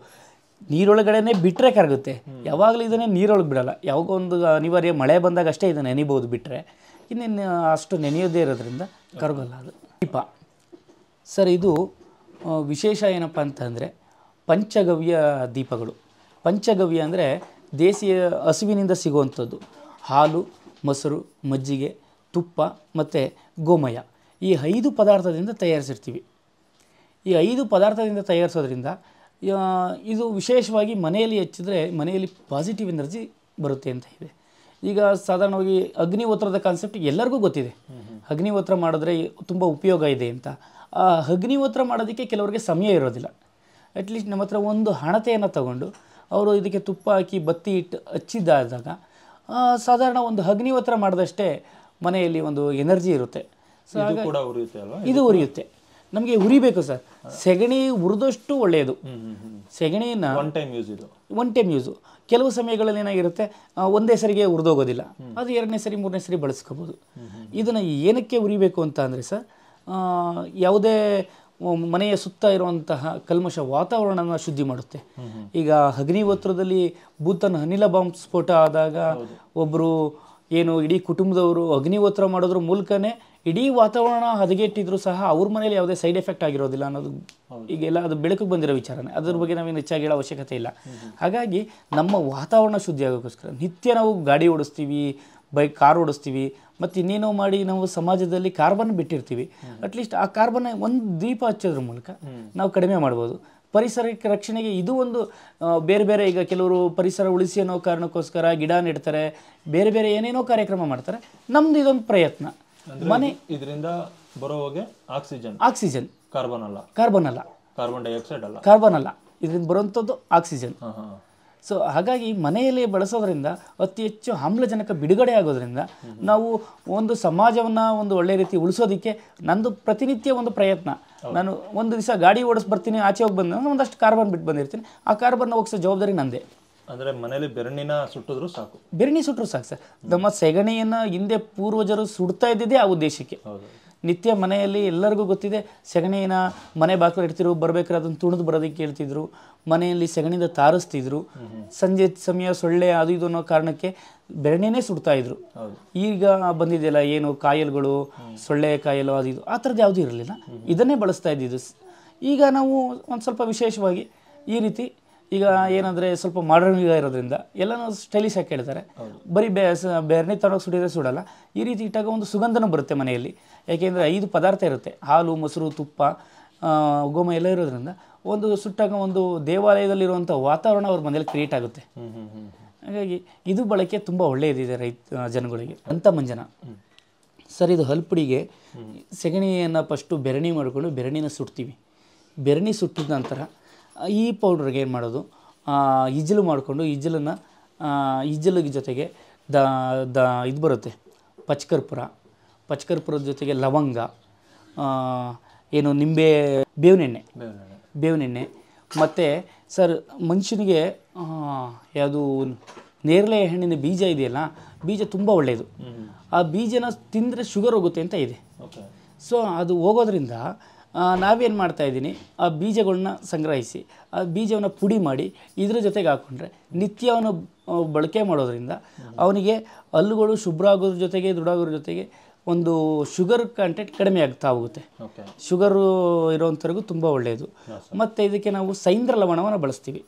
ನೀರೊಳಗಡೆನೆ ಬಿಟ್ಟರೆ ಕರಗುತ್ತೆ ಯಾವಾಗಲೂ ಇದನ್ನೇ ನೀರೊಳಗೆ ಬಿಡಲ್ಲ ಯಾವಾಗೋ ಒಂದು ಅನಿವಾರ್ಯ ಮಳೆ ಬಂದಾಗ ಅಷ್ಟೇ ಇದನ್ನು ನೆನಿಬೋದು ಬಿಟ್ಟರೆ ಇನ್ನೇನು ಅಷ್ಟು ನೆನೆಯೋದೇ ಇರೋದ್ರಿಂದ ಕರಗಲ್ಲ ಅದು ದೀಪ ಸರ್ ಇದು ವಿಶೇಷ ಏನಪ್ಪ ಅಂತಂದರೆ ಪಂಚಗವ್ಯ ದೀಪಗಳು ಪಂಚಗವ್ಯ ಅಂದರೆ ದೇಸಿಯ ಹಸುವಿನಿಂದ ಸಿಗುವಂಥದ್ದು ಹಾಲು ಮೊಸರು ಮಜ್ಜಿಗೆ ತುಪ್ಪ ಮತ್ತು ಗೋಮಯ ಈ ಐದು ಪದಾರ್ಥದಿಂದ ತಯಾರಿಸಿರ್ತೀವಿ ಈ ಐದು ಪದಾರ್ಥದಿಂದ ತಯಾರಿಸೋದ್ರಿಂದ ಇದು ವಿಶೇಷವಾಗಿ ಮನೆಯಲ್ಲಿ ಹೆಚ್ಚಿದ್ರೆ ಮನೆಯಲ್ಲಿ ಪಾಸಿಟಿವ್ ಎನರ್ಜಿ ಬರುತ್ತೆ ಅಂತ ಇದೆ ಈಗ ಸಾಧಾರಣವಾಗಿ ಅಗ್ನಿಹೋತ್ರದ ಕಾನ್ಸೆಪ್ಟ್ ಎಲ್ಲರಿಗೂ ಗೊತ್ತಿದೆ ಅಗ್ನಿಹೋತ್ರ ಮಾಡಿದ್ರೆ ತುಂಬ ಉಪಯೋಗ ಇದೆ ಅಂತ ಅಗ್ನಿಹೋತ್ರ ಮಾಡೋದಕ್ಕೆ ಕೆಲವರಿಗೆ ಸಮಯ ಇರೋದಿಲ್ಲ ಅಟ್ಲೀಸ್ಟ್ ನಮ್ಮ ಹತ್ರ ಒಂದು ಹಣತೆಯನ್ನು ತಗೊಂಡು ಅವರು ಇದಕ್ಕೆ ತುಪ್ಪ ಹಾಕಿ ಬತ್ತಿ ಇಟ್ಟು ಹಚ್ಚಿದ್ದಾದಾಗ ಸಾಧಾರಣ ಒಂದು ಅಗ್ನಿಹೋತ್ರ ಮಾಡಿದಷ್ಟೇ ಮನೆಯಲ್ಲಿ ಒಂದು ಎನರ್ಜಿ ಇರುತ್ತೆ ಇದು ಉರಿಯುತ್ತೆ ನಮಗೆ ಉರಿಬೇಕು ಸರ್ ಸೆಗಣಿ ಉರಿದಷ್ಟು ಒಳ್ಳೆಯದು ಸೆಗಣಿನ ಒನ್ ಟೈಮ್ ಯೂಸ್ ಇದು ಒನ್ ಟೈಮ್ ಯೂಸು ಕೆಲವು ಸಮಯಗಳಲ್ಲಿ ಏನಾಗಿರುತ್ತೆ ಒಂದೇ ಸರಿಗೆ ಉರಿದೋಗೋದಿಲ್ಲ ಅದು ಎರಡನೇ ಸರಿ ಮೂರನೇ ಸರಿ ಬಳಸ್ಕೋಬೋದು ಇದನ್ನು ಏನಕ್ಕೆ ಉರಿಬೇಕು ಅಂತ ಅಂದರೆ ಸರ್ ಯಾವುದೇ ಮನೆಯ ಸುತ್ತ ಇರುವಂತಹ ಕಲ್ಮಶ ವಾತಾವರಣನ ಶುದ್ಧಿ ಮಾಡುತ್ತೆ ಈಗ ಅಗ್ನಿಹೋತ್ರದಲ್ಲಿ ಭೂತನ ಅನಿಲ ಬಾಂಬ್ ಸ್ಫೋಟ ಆದಾಗ ಒಬ್ಬರು ಏನು ಇಡೀ ಕುಟುಂಬದವರು ಅಗ್ನಿಹೋತ್ರ ಮಾಡೋದ್ರ ಮೂಲಕನೇ ಇಡೀ ವಾತಾವರಣ ಹದಗೆಟ್ಟಿದ್ರು ಸಹ ಅವ್ರ ಮನೇಲಿ ಯಾವುದೇ ಸೈಡ್ ಎಫೆಕ್ಟ್ ಆಗಿರೋದಿಲ್ಲ ಅನ್ನೋದು ಈಗೆಲ್ಲ ಅದು ಬೆಳಕಿಗೆ ಬಂದಿರೋ ವಿಚಾರನೇ ಅದ್ರ ಬಗ್ಗೆ ನಾವೇನು ಹೆಚ್ಚಾಗಿ ಹೇಳೋ ಅವಶ್ಯಕತೆ ಇಲ್ಲ ಹಾಗಾಗಿ ನಮ್ಮ ವಾತಾವರಣ ಶುದ್ಧಿ ಆಗೋಕ್ಕೋಸ್ಕರ ನಿತ್ಯ ನಾವು ಗಾಡಿ ಓಡಿಸ್ತೀವಿ ಬೈಕ್ ಕಾರ್ ಓಡಿಸ್ತೀವಿ ಮತ್ತು ಇನ್ನೇನೋ ಮಾಡಿ ನಾವು ಸಮಾಜದಲ್ಲಿ ಕಾರ್ಬನ್ ಬಿಟ್ಟಿರ್ತೀವಿ ಅಟ್ಲೀಸ್ಟ್ ಆ ಕಾರ್ಬನ್ ಒಂದು ದೀಪ ಹಚ್ಚೋದ್ರ ಮೂಲಕ ನಾವು ಕಡಿಮೆ ಮಾಡ್ಬೋದು ಪರಿಸರಕ್ಕೆ ರಕ್ಷಣೆಗೆ ಇದು ಒಂದು ಬೇರೆ ಬೇರೆ ಈಗ ಕೆಲವರು ಪರಿಸರ ಉಳಿಸಿ ಅನ್ನೋ ಕಾರಣಕ್ಕೋಸ್ಕರ ಗಿಡ ನೆಡ್ತಾರೆ ಬೇರೆ ಬೇರೆ ಏನೇನೋ ಕಾರ್ಯಕ್ರಮ ಮಾಡ್ತಾರೆ ನಮ್ದು ಇದೊಂದು ಪ್ರಯತ್ನ ಮನೆ ಇದರಿಂದ ಬರೋ ಆಕ್ಸಿಜನ್ ಆಕ್ಸಿಜನ್ ಕಾರ್ಬನ್ ಅಲ್ಲ ಕಾರ್ಬನ್ ಅಲ್ಲ ಕಾರ್ಬನ್ ಡೈಆಕ್ಸೈಡ್ ಅಲ್ಲ ಕಾರ್ಬನ್ ಅಲ್ಲ ಇದರಿಂದ ಬರುವಂಥದ್ದು ಆಕ್ಸಿಜನ್ ಸೊ ಹಾಗಾಗಿ ಮನೆಯಲ್ಲಿ ಬಳಸೋದ್ರಿಂದ ಅತಿ ಹೆಚ್ಚು ಆಮ್ಲಜನಕ ಬಿಡುಗಡೆ ಆಗೋದ್ರಿಂದ ನಾವು ಒಂದು ಸಮಾಜವನ್ನು ಒಂದು ಒಳ್ಳೆ ರೀತಿ ಉಳಿಸೋದಕ್ಕೆ ನಂದು ಪ್ರತಿನಿತ್ಯ ಒಂದು ಪ್ರಯತ್ನ ನಾನು ಒಂದು ದಿವಸ ಗಾಡಿ ಓಡಿಸ್ ಬರ್ತೀನಿ ಆಚೆ ಹೋಗಿ ಬಂದ ಒಂದಷ್ಟು ಕಾರ್ಬನ್ ಬಿಟ್ಟು ಬಂದಿರ್ತೀನಿ ಆ ಕಾರ್ಬನ್ ಹೋಗ್ಸೋ ಜವಾಬ್ದಾರಿ ನಂದೇ ಅಂದರೆ ಮನೇಲಿ ಬೆರಣಿನ ಸುಟ್ಟಿದ್ರು ಸಾಕು ಬೆರಣಿ ಸುಟ್ಟರು ಸಾಕು ಸರ್ ನಮ್ಮ ಸೆಗಣಿಯನ್ನು ಹಿಂದೆ ಪೂರ್ವಜರು ಸುಡ್ತಾ ಇದ್ದಿದ್ದೇ ಆ ಉದ್ದೇಶಕ್ಕೆ ನಿತ್ಯ ಮನೆಯಲ್ಲಿ ಎಲ್ಲರಿಗೂ ಗೊತ್ತಿದೆ ಸೆಗಣಿನ ಮನೆ ಬಾಕಲು ಇಡ್ತಿರು ಬರಬೇಕಾದ್ರೆ ಅದನ್ನು ತುಣಿದು ಬರೋದಕ್ಕೆ ಹೇಳ್ತಿದ್ರು ಮನೆಯಲ್ಲಿ ಸೆಗಣಿಯಿಂದ ತಾರಿಸ್ತಿದ್ರು ಸಂಜೆ ಸಮಯ ಸೊಳ್ಳೆ ಅದು ಇದು ಅನ್ನೋ ಕಾರಣಕ್ಕೆ ಬೆರಣೆನೇ ಸುಡ್ತಾ ಇದ್ರು ಈಗ ಬಂದಿದೆಯಲ್ಲ ಏನು ಕಾಯಿಲ್ಗಳು ಸೊಳ್ಳೆ ಕಾಯಿಲು ಅದು ಇದು ಆ ಥರದ್ದು ಯಾವುದೂ ಇರಲಿಲ್ಲ ಇದನ್ನೇ ಬಳಸ್ತಾ ಇದ್ದಿದ್ದು ಈಗ ನಾವು ಒಂದು ಸ್ವಲ್ಪ ವಿಶೇಷವಾಗಿ ಈ ರೀತಿ ಈಗ ಏನಂದರೆ ಸ್ವಲ್ಪ ಮಾಡರ್ನ್ ಯುಗ ಇರೋದ್ರಿಂದ ಎಲ್ಲನೂ ಸ್ಟೈಲಿಶ್ ಆಗಿ ಕೇಳ್ತಾರೆ ಬರೀ ಬೇ ಬೇರೆನೇ ತರವಾಗಿ ಸುಡಿದ್ರೆ ಸುಡಲ್ಲ ಈ ರೀತಿ ಇಟ್ಟಾಗ ಒಂದು ಸುಗಂಧನೂ ಬರುತ್ತೆ ಮನೆಯಲ್ಲಿ ಯಾಕೆಂದ್ರೆ ಐದು ಪದಾರ್ಥ ಇರುತ್ತೆ ಹಾಲು ಮೊಸರು ತುಪ್ಪ ಗೋಮ ಎಲ್ಲ ಇರೋದ್ರಿಂದ ಒಂದು ಸುಟ್ಟಾಗ ಒಂದು ದೇವಾಲಯದಲ್ಲಿರುವಂಥ ವಾತಾವರಣ ಅವ್ರ ಮನೇಲಿ ಕ್ರಿಯೇಟ್ ಆಗುತ್ತೆ ಹಾಗಾಗಿ ಇದು ಬಳಕೆ ತುಂಬ ಒಳ್ಳೆಯದಿದೆ ರೈತ ಜನಗಳಿಗೆ ಅಂತ ಮಂಜನ ಸರ್ ಇದು ಹಲ್ಪುಡಿಗೆ ಸೆಗಣಿಯನ್ನು ಫಸ್ಟು ಬೆರಣಿ ಮಾಡಿಕೊಂಡು ಬೆರಣಿನ ಸುಡ್ತೀವಿ ಬೆರಣಿ ಸುಟ್ಟಿದ ನಂತರ ಈ ಪೌಡ್ರಿಗೆ ಏನು ಮಾಡೋದು ಇಜ್ಜಲು ಮಾಡಿಕೊಂಡು ಇಜ್ಜಲನ್ನು ಇಜ್ಜಲ ಜೊತೆಗೆ ದ ದ ಇದು ಬರುತ್ತೆ ಪಚ್ಕರ್ಪುರ ಪಚ್ಕರ್ಪುರದ ಜೊತೆಗೆ ಲವಂಗ ಏನು ನಿಂಬೆ ಬೇವಿನೆಣ್ಣೆ ಬೇವಿನೆಣ್ಣೆ ಮತ್ತು ಸರ್ ಮನುಷ್ಯನಿಗೆ ಯಾವುದು ನೇರಳೆ ಹಣ್ಣಿನ ಬೀಜ ಇದೆಯಲ್ಲ ಬೀಜ ತುಂಬ ಒಳ್ಳೆಯದು ಆ ಬೀಜನ ತಿಂದರೆ ಶುಗರ್ ಹೋಗುತ್ತೆ ಅಂತ ಇದೆ ಸೊ ಅದು ಹೋಗೋದ್ರಿಂದ ನಾವೇನು ಮಾಡ್ತಾಯಿದ್ದೀನಿ ಆ ಬೀಜಗಳನ್ನ ಸಂಗ್ರಹಿಸಿ ಆ ಬೀಜವನ್ನು ಪುಡಿ ಮಾಡಿ ಇದ್ರ ಜೊತೆಗೆ ಹಾಕ್ಕೊಂಡ್ರೆ ನಿತ್ಯ ಬಳಕೆ ಮಾಡೋದ್ರಿಂದ ಅವನಿಗೆ ಹಲ್ಲುಗಳು ಶುಭ್ರ ಆಗೋದ್ರ ಜೊತೆಗೆ ದೃಢಾಗೋದ್ರ ಜೊತೆಗೆ ಒಂದು ಶುಗರ್ ಕಂಟೆಂಟ್ ಕಡಿಮೆ ಆಗ್ತಾ ಹೋಗುತ್ತೆ ಶುಗರು ಇರೋವಂಥವ್ರಿಗೂ ತುಂಬ ಒಳ್ಳೆಯದು ಮತ್ತು ಇದಕ್ಕೆ ನಾವು ಸೈಂದ್ರ ಲವಣವನ್ನು ಬಳಸ್ತೀವಿ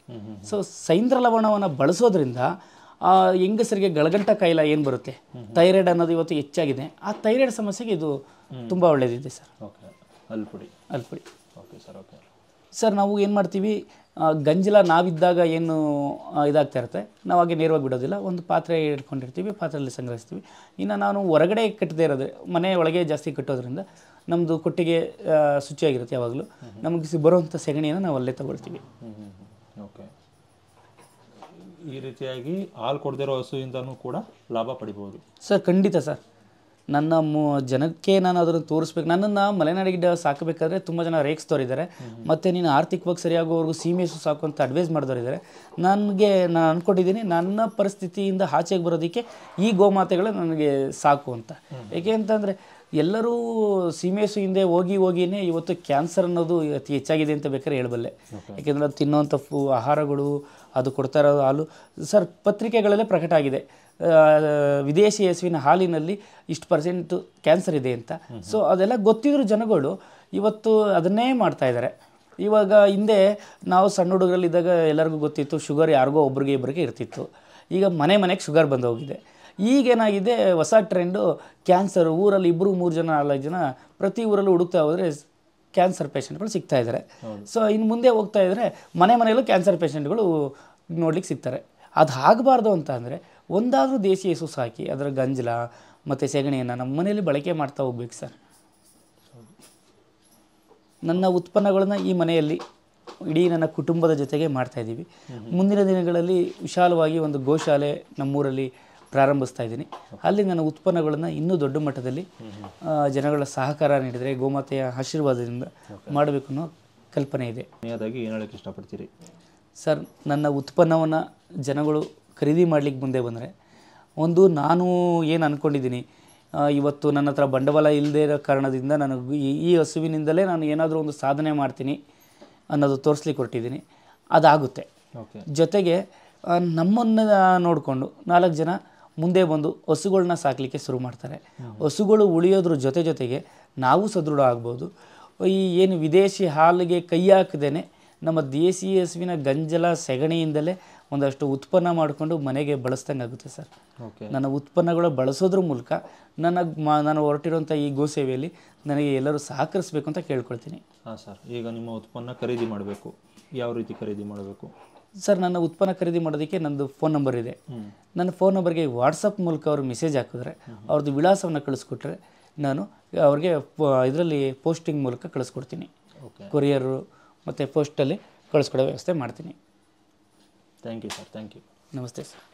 ಸೊ ಸೈಂದ್ರ ಲವಣವನ್ನು ಬಳಸೋದ್ರಿಂದ ಆ ಹೆಂಗಸರಿಗೆ ಗಳಗಂಟ ಕಾಯಿಲೆ ಏನು ಬರುತ್ತೆ ಥೈರಾಯ್ಡ್ ಅನ್ನೋದು ಇವತ್ತು ಹೆಚ್ಚಾಗಿದೆ ಆ ಥೈರಾಯ್ಡ್ ಸಮಸ್ಯೆಗೆ ಇದು ತುಂಬ ಒಳ್ಳೆಯದಿದೆ ಸರ್ ಓಕೆ ಅಲ್ಪುಡಿ ಅಲ್ಪುಡಿ ಓಕೆ ಸರ್ ಓಕೆ ಸರ್ ನಾವು ಏನು ಮಾಡ್ತೀವಿ ಗಂಜಲ ನಾವಿದ್ದಾಗ ಏನು ಇದಾಗ್ತಾ ಇರುತ್ತೆ ನಾವು ಹಾಗೆ ನೇರವಾಗಿ ಬಿಡೋದಿಲ್ಲ ಒಂದು ಪಾತ್ರೆ ಇಟ್ಕೊಂಡಿರ್ತೀವಿ ಪಾತ್ರೆಯಲ್ಲಿ ಸಂಗ್ರಹಿಸ್ತೀವಿ ಇನ್ನು ನಾನು ಹೊರಗಡೆ ಕಟ್ಟದೇ ಇರೋದ್ರೆ ಮನೆ ಒಳಗೆ ಜಾಸ್ತಿ ಕಟ್ಟೋದ್ರಿಂದ ನಮ್ಮದು ಕೊಟ್ಟಿಗೆ ಶುಚಿಯಾಗಿರುತ್ತೆ ಯಾವಾಗಲೂ ನಮಗೆ ಬರುವಂಥ ಸೆಗಣಿಯನ್ನು ನಾವು ಅಲ್ಲೇ ತಗೊಳ್ತೀವಿ ಓಕೆ ಈ ರೀತಿಯಾಗಿ ಹಾಲು ಕೊಡದಿರೋ ಹಸುವಿಂದನೂ ಕೂಡ ಲಾಭ ಪಡಿಬೋದು ಸರ್ ಖಂಡಿತ ಸರ್ ನನ್ನ ಜನಕ್ಕೆ ನಾನು ಅದನ್ನು ತೋರಿಸ್ಬೇಕು ನನ್ನನ್ನು ಮಲೆನಾಡಿಗಿಡ್ಡ ಸಾಕಬೇಕಾದ್ರೆ ತುಂಬ ಜನ ರೇಖಿಸ್ತೋರಿದ್ದಾರೆ ಮತ್ತು ನೀನು ಆರ್ಥಿಕವಾಗಿ ಸರಿಯಾಗೋವರೆಗೂ ಸೀಮೆಸು ಸಾಕು ಅಂತ ಅಡ್ವೈಸ್ ಮಾಡಿದವರಿದ್ದಾರೆ ನನಗೆ ನಾನು ಅಂದ್ಕೊಂಡಿದ್ದೀನಿ ನನ್ನ ಪರಿಸ್ಥಿತಿಯಿಂದ ಆಚೆಗೆ ಬರೋದಕ್ಕೆ ಈ ಗೋಮಾತೆಗಳು ನನಗೆ ಸಾಕು ಅಂತ ಏಕೆ ಅಂತಂದರೆ ಎಲ್ಲರೂ ಸೀಮೆಸು ಹಿಂದೆ ಹೋಗಿ ಹೋಗಿನೇ ಇವತ್ತು ಕ್ಯಾನ್ಸರ್ ಅನ್ನೋದು ಅತಿ ಹೆಚ್ಚಾಗಿದೆ ಅಂತ ಬೇಕಾದ್ರೆ ಹೇಳಬಲ್ಲೆ ಯಾಕೆಂದರೆ ಅದು ತಿನ್ನುವಂಥ ಫು ಆಹಾರಗಳು ಅದು ಕೊಡ್ತಾ ಇರೋದು ಹಾಲು ಸರ್ ಪತ್ರಿಕೆಗಳಲ್ಲೇ ಪ್ರಕಟ ಆಗಿದೆ ವಿದೇಶಿ ಹೆಸುವಿನ ಹಾಲಿನಲ್ಲಿ ಇಷ್ಟು ಪರ್ಸೆಂಟ್ ಕ್ಯಾನ್ಸರ್ ಇದೆ ಅಂತ ಸೊ ಅದೆಲ್ಲ ಗೊತ್ತಿದ್ರು ಜನಗಳು ಇವತ್ತು ಅದನ್ನೇ ಮಾಡ್ತಾ ಇದ್ದಾರೆ ಇವಾಗ ಹಿಂದೆ ನಾವು ಸಣ್ಣ ಹುಡುಗರಲ್ಲಿದ್ದಾಗ ಎಲ್ಲರಿಗೂ ಗೊತ್ತಿತ್ತು ಶುಗರ್ ಯಾರಿಗೋ ಒಬ್ರಿಗೆ ಇಬ್ಬರಿಗೆ ಇರ್ತಿತ್ತು ಈಗ ಮನೆ ಮನೆಗೆ ಶುಗರ್ ಬಂದು ಹೋಗಿದೆ ಈಗೇನಾಗಿದೆ ಹೊಸ ಟ್ರೆಂಡು ಕ್ಯಾನ್ಸರ್ ಊರಲ್ಲಿ ಇಬ್ಬರು ಮೂರು ಜನ ನಾಲ್ಕು ಜನ ಪ್ರತಿ ಊರಲ್ಲೂ ಹುಡುಕ್ತಾ ಹೋದರೆ ಕ್ಯಾನ್ಸರ್ ಪೇಷಂಟ್ಗಳು ಸಿಗ್ತಾ ಇದ್ದಾರೆ ಸೊ ಇನ್ನು ಮುಂದೆ ಹೋಗ್ತಾ ಇದ್ದರೆ ಮನೆ ಮನೆಯಲ್ಲೂ ಕ್ಯಾನ್ಸರ್ ಪೇಷಂಟ್ಗಳು ನೋಡ್ಲಿಕ್ಕೆ ಸಿಗ್ತಾರೆ ಅದು ಆಗಬಾರ್ದು ಅಂತ ಅಂದರೆ ಒಂದಾದರೂ ದೇಸಿ ಹೆಸೂಸು ಸಾಕಿ ಅದರ ಗಂಜಲ ಮತ್ತು ಸೆಗಣಿಯನ್ನು ನಮ್ಮ ಮನೆಯಲ್ಲಿ ಬಳಕೆ ಮಾಡ್ತಾ ಹೋಗ್ಬೇಕು ಸರ್ ನನ್ನ ಉತ್ಪನ್ನಗಳನ್ನು ಈ ಮನೆಯಲ್ಲಿ ಇಡೀ ನನ್ನ ಕುಟುಂಬದ ಜೊತೆಗೆ ಮಾಡ್ತಾಯಿದ್ದೀವಿ ಮುಂದಿನ ದಿನಗಳಲ್ಲಿ ವಿಶಾಲವಾಗಿ ಒಂದು ಗೋಶಾಲೆ ನಮ್ಮೂರಲ್ಲಿ ಪ್ರಾರಂಭಿಸ್ತಾ ಇದ್ದೀನಿ ಅಲ್ಲಿ ನನ್ನ ಉತ್ಪನ್ನಗಳನ್ನು ಇನ್ನೂ ದೊಡ್ಡ ಮಟ್ಟದಲ್ಲಿ ಜನಗಳ ಸಹಕಾರ ನೀಡಿದರೆ ಗೋಮಾತೆಯ ಆಶೀರ್ವಾದದಿಂದ ಮಾಡಬೇಕು ಅನ್ನೋ ಕಲ್ಪನೆ ಇದೆ ಏನು ಹೇಳೋಕ್ಕೆ ಇಷ್ಟಪಡ್ತೀರಿ ಸರ್ ನನ್ನ ಉತ್ಪನ್ನವನ್ನು ಜನಗಳು ಖರೀದಿ ಮಾಡಲಿಕ್ಕೆ ಮುಂದೆ ಬಂದರೆ ಒಂದು ನಾನು ಏನು ಅಂದ್ಕೊಂಡಿದ್ದೀನಿ ಇವತ್ತು ನನ್ನ ಹತ್ರ ಬಂಡವಾಳ ಇಲ್ಲದೇ ಇರೋ ಕಾರಣದಿಂದ ನನಗೆ ಈ ಹಸುವಿನಿಂದಲೇ ನಾನು ಏನಾದರೂ ಒಂದು ಸಾಧನೆ ಮಾಡ್ತೀನಿ ಅನ್ನೋದು ತೋರಿಸ್ಲಿಕ್ಕೆ ಹೊರಟಿದ್ದೀನಿ ಅದಾಗುತ್ತೆ ಜೊತೆಗೆ ನಮ್ಮನ್ನು ನೋಡಿಕೊಂಡು ನಾಲ್ಕು ಜನ ಮುಂದೆ ಬಂದು ಹಸುಗಳನ್ನ ಸಾಕಲಿಕ್ಕೆ ಶುರು ಮಾಡ್ತಾರೆ ಹಸುಗಳು ಉಳಿಯೋದ್ರ ಜೊತೆ ಜೊತೆಗೆ ನಾವು ಸದೃಢ ಆಗ್ಬೋದು ಈ ಏನು ವಿದೇಶಿ ಹಾಲಿಗೆ ಕೈ ಹಾಕದೇ ನಮ್ಮ ದೇಸಿ ಹಸುವಿನ ಗಂಜಲ ಸೆಗಣಿಯಿಂದಲೇ ಒಂದಷ್ಟು ಉತ್ಪನ್ನ ಮಾಡಿಕೊಂಡು ಮನೆಗೆ ಬಳಸ್ದಂಗೆ ಆಗುತ್ತೆ ಸರ್ ನನ್ನ ಉತ್ಪನ್ನಗಳು ಬಳಸೋದ್ರ ಮೂಲಕ ನನ್ನ ನಾನು ಹೊರಟಿರುವಂಥ ಈ ಗೋ ಸೇವೆಯಲ್ಲಿ ನನಗೆ ಎಲ್ಲರೂ ಸಹಕರಿಸಬೇಕು ಅಂತ ಕೇಳ್ಕೊಳ್ತೀನಿ ಹಾಂ ಸರ್ ಈಗ ನಿಮ್ಮ ಉತ್ಪನ್ನ ಖರೀದಿ ಮಾಡಬೇಕು ಯಾವ ರೀತಿ ಖರೀದಿ ಮಾಡಬೇಕು ಸರ್ ನನ್ನ ಉತ್ಪನ್ನ ಖರೀದಿ ಮಾಡೋದಕ್ಕೆ ನಂದು ಫೋನ್ ನಂಬರ್ ಇದೆ ನನ್ನ ಫೋನ್ ನಂಬರ್ಗೆ ವಾಟ್ಸಪ್ ಮೂಲಕ ಅವರು ಮೆಸೇಜ್ ಹಾಕಿದ್ರೆ ಅವ್ರದ್ದು ವಿಳಾಸವನ್ನು ಕಳಿಸ್ಕೊಟ್ರೆ ನಾನು ಅವ್ರಿಗೆ ಇದರಲ್ಲಿ ಪೋಸ್ಟಿಂಗ್ ಮೂಲಕ ಕಳಿಸ್ಕೊಡ್ತೀನಿ ಕೊರಿಯರು ಮತ್ತು ಪೋಸ್ಟಲ್ಲಿ ಕಳಿಸ್ಕೊಡೋ ವ್ಯವಸ್ಥೆ ಮಾಡ್ತೀನಿ thank you sir thank you namaste sir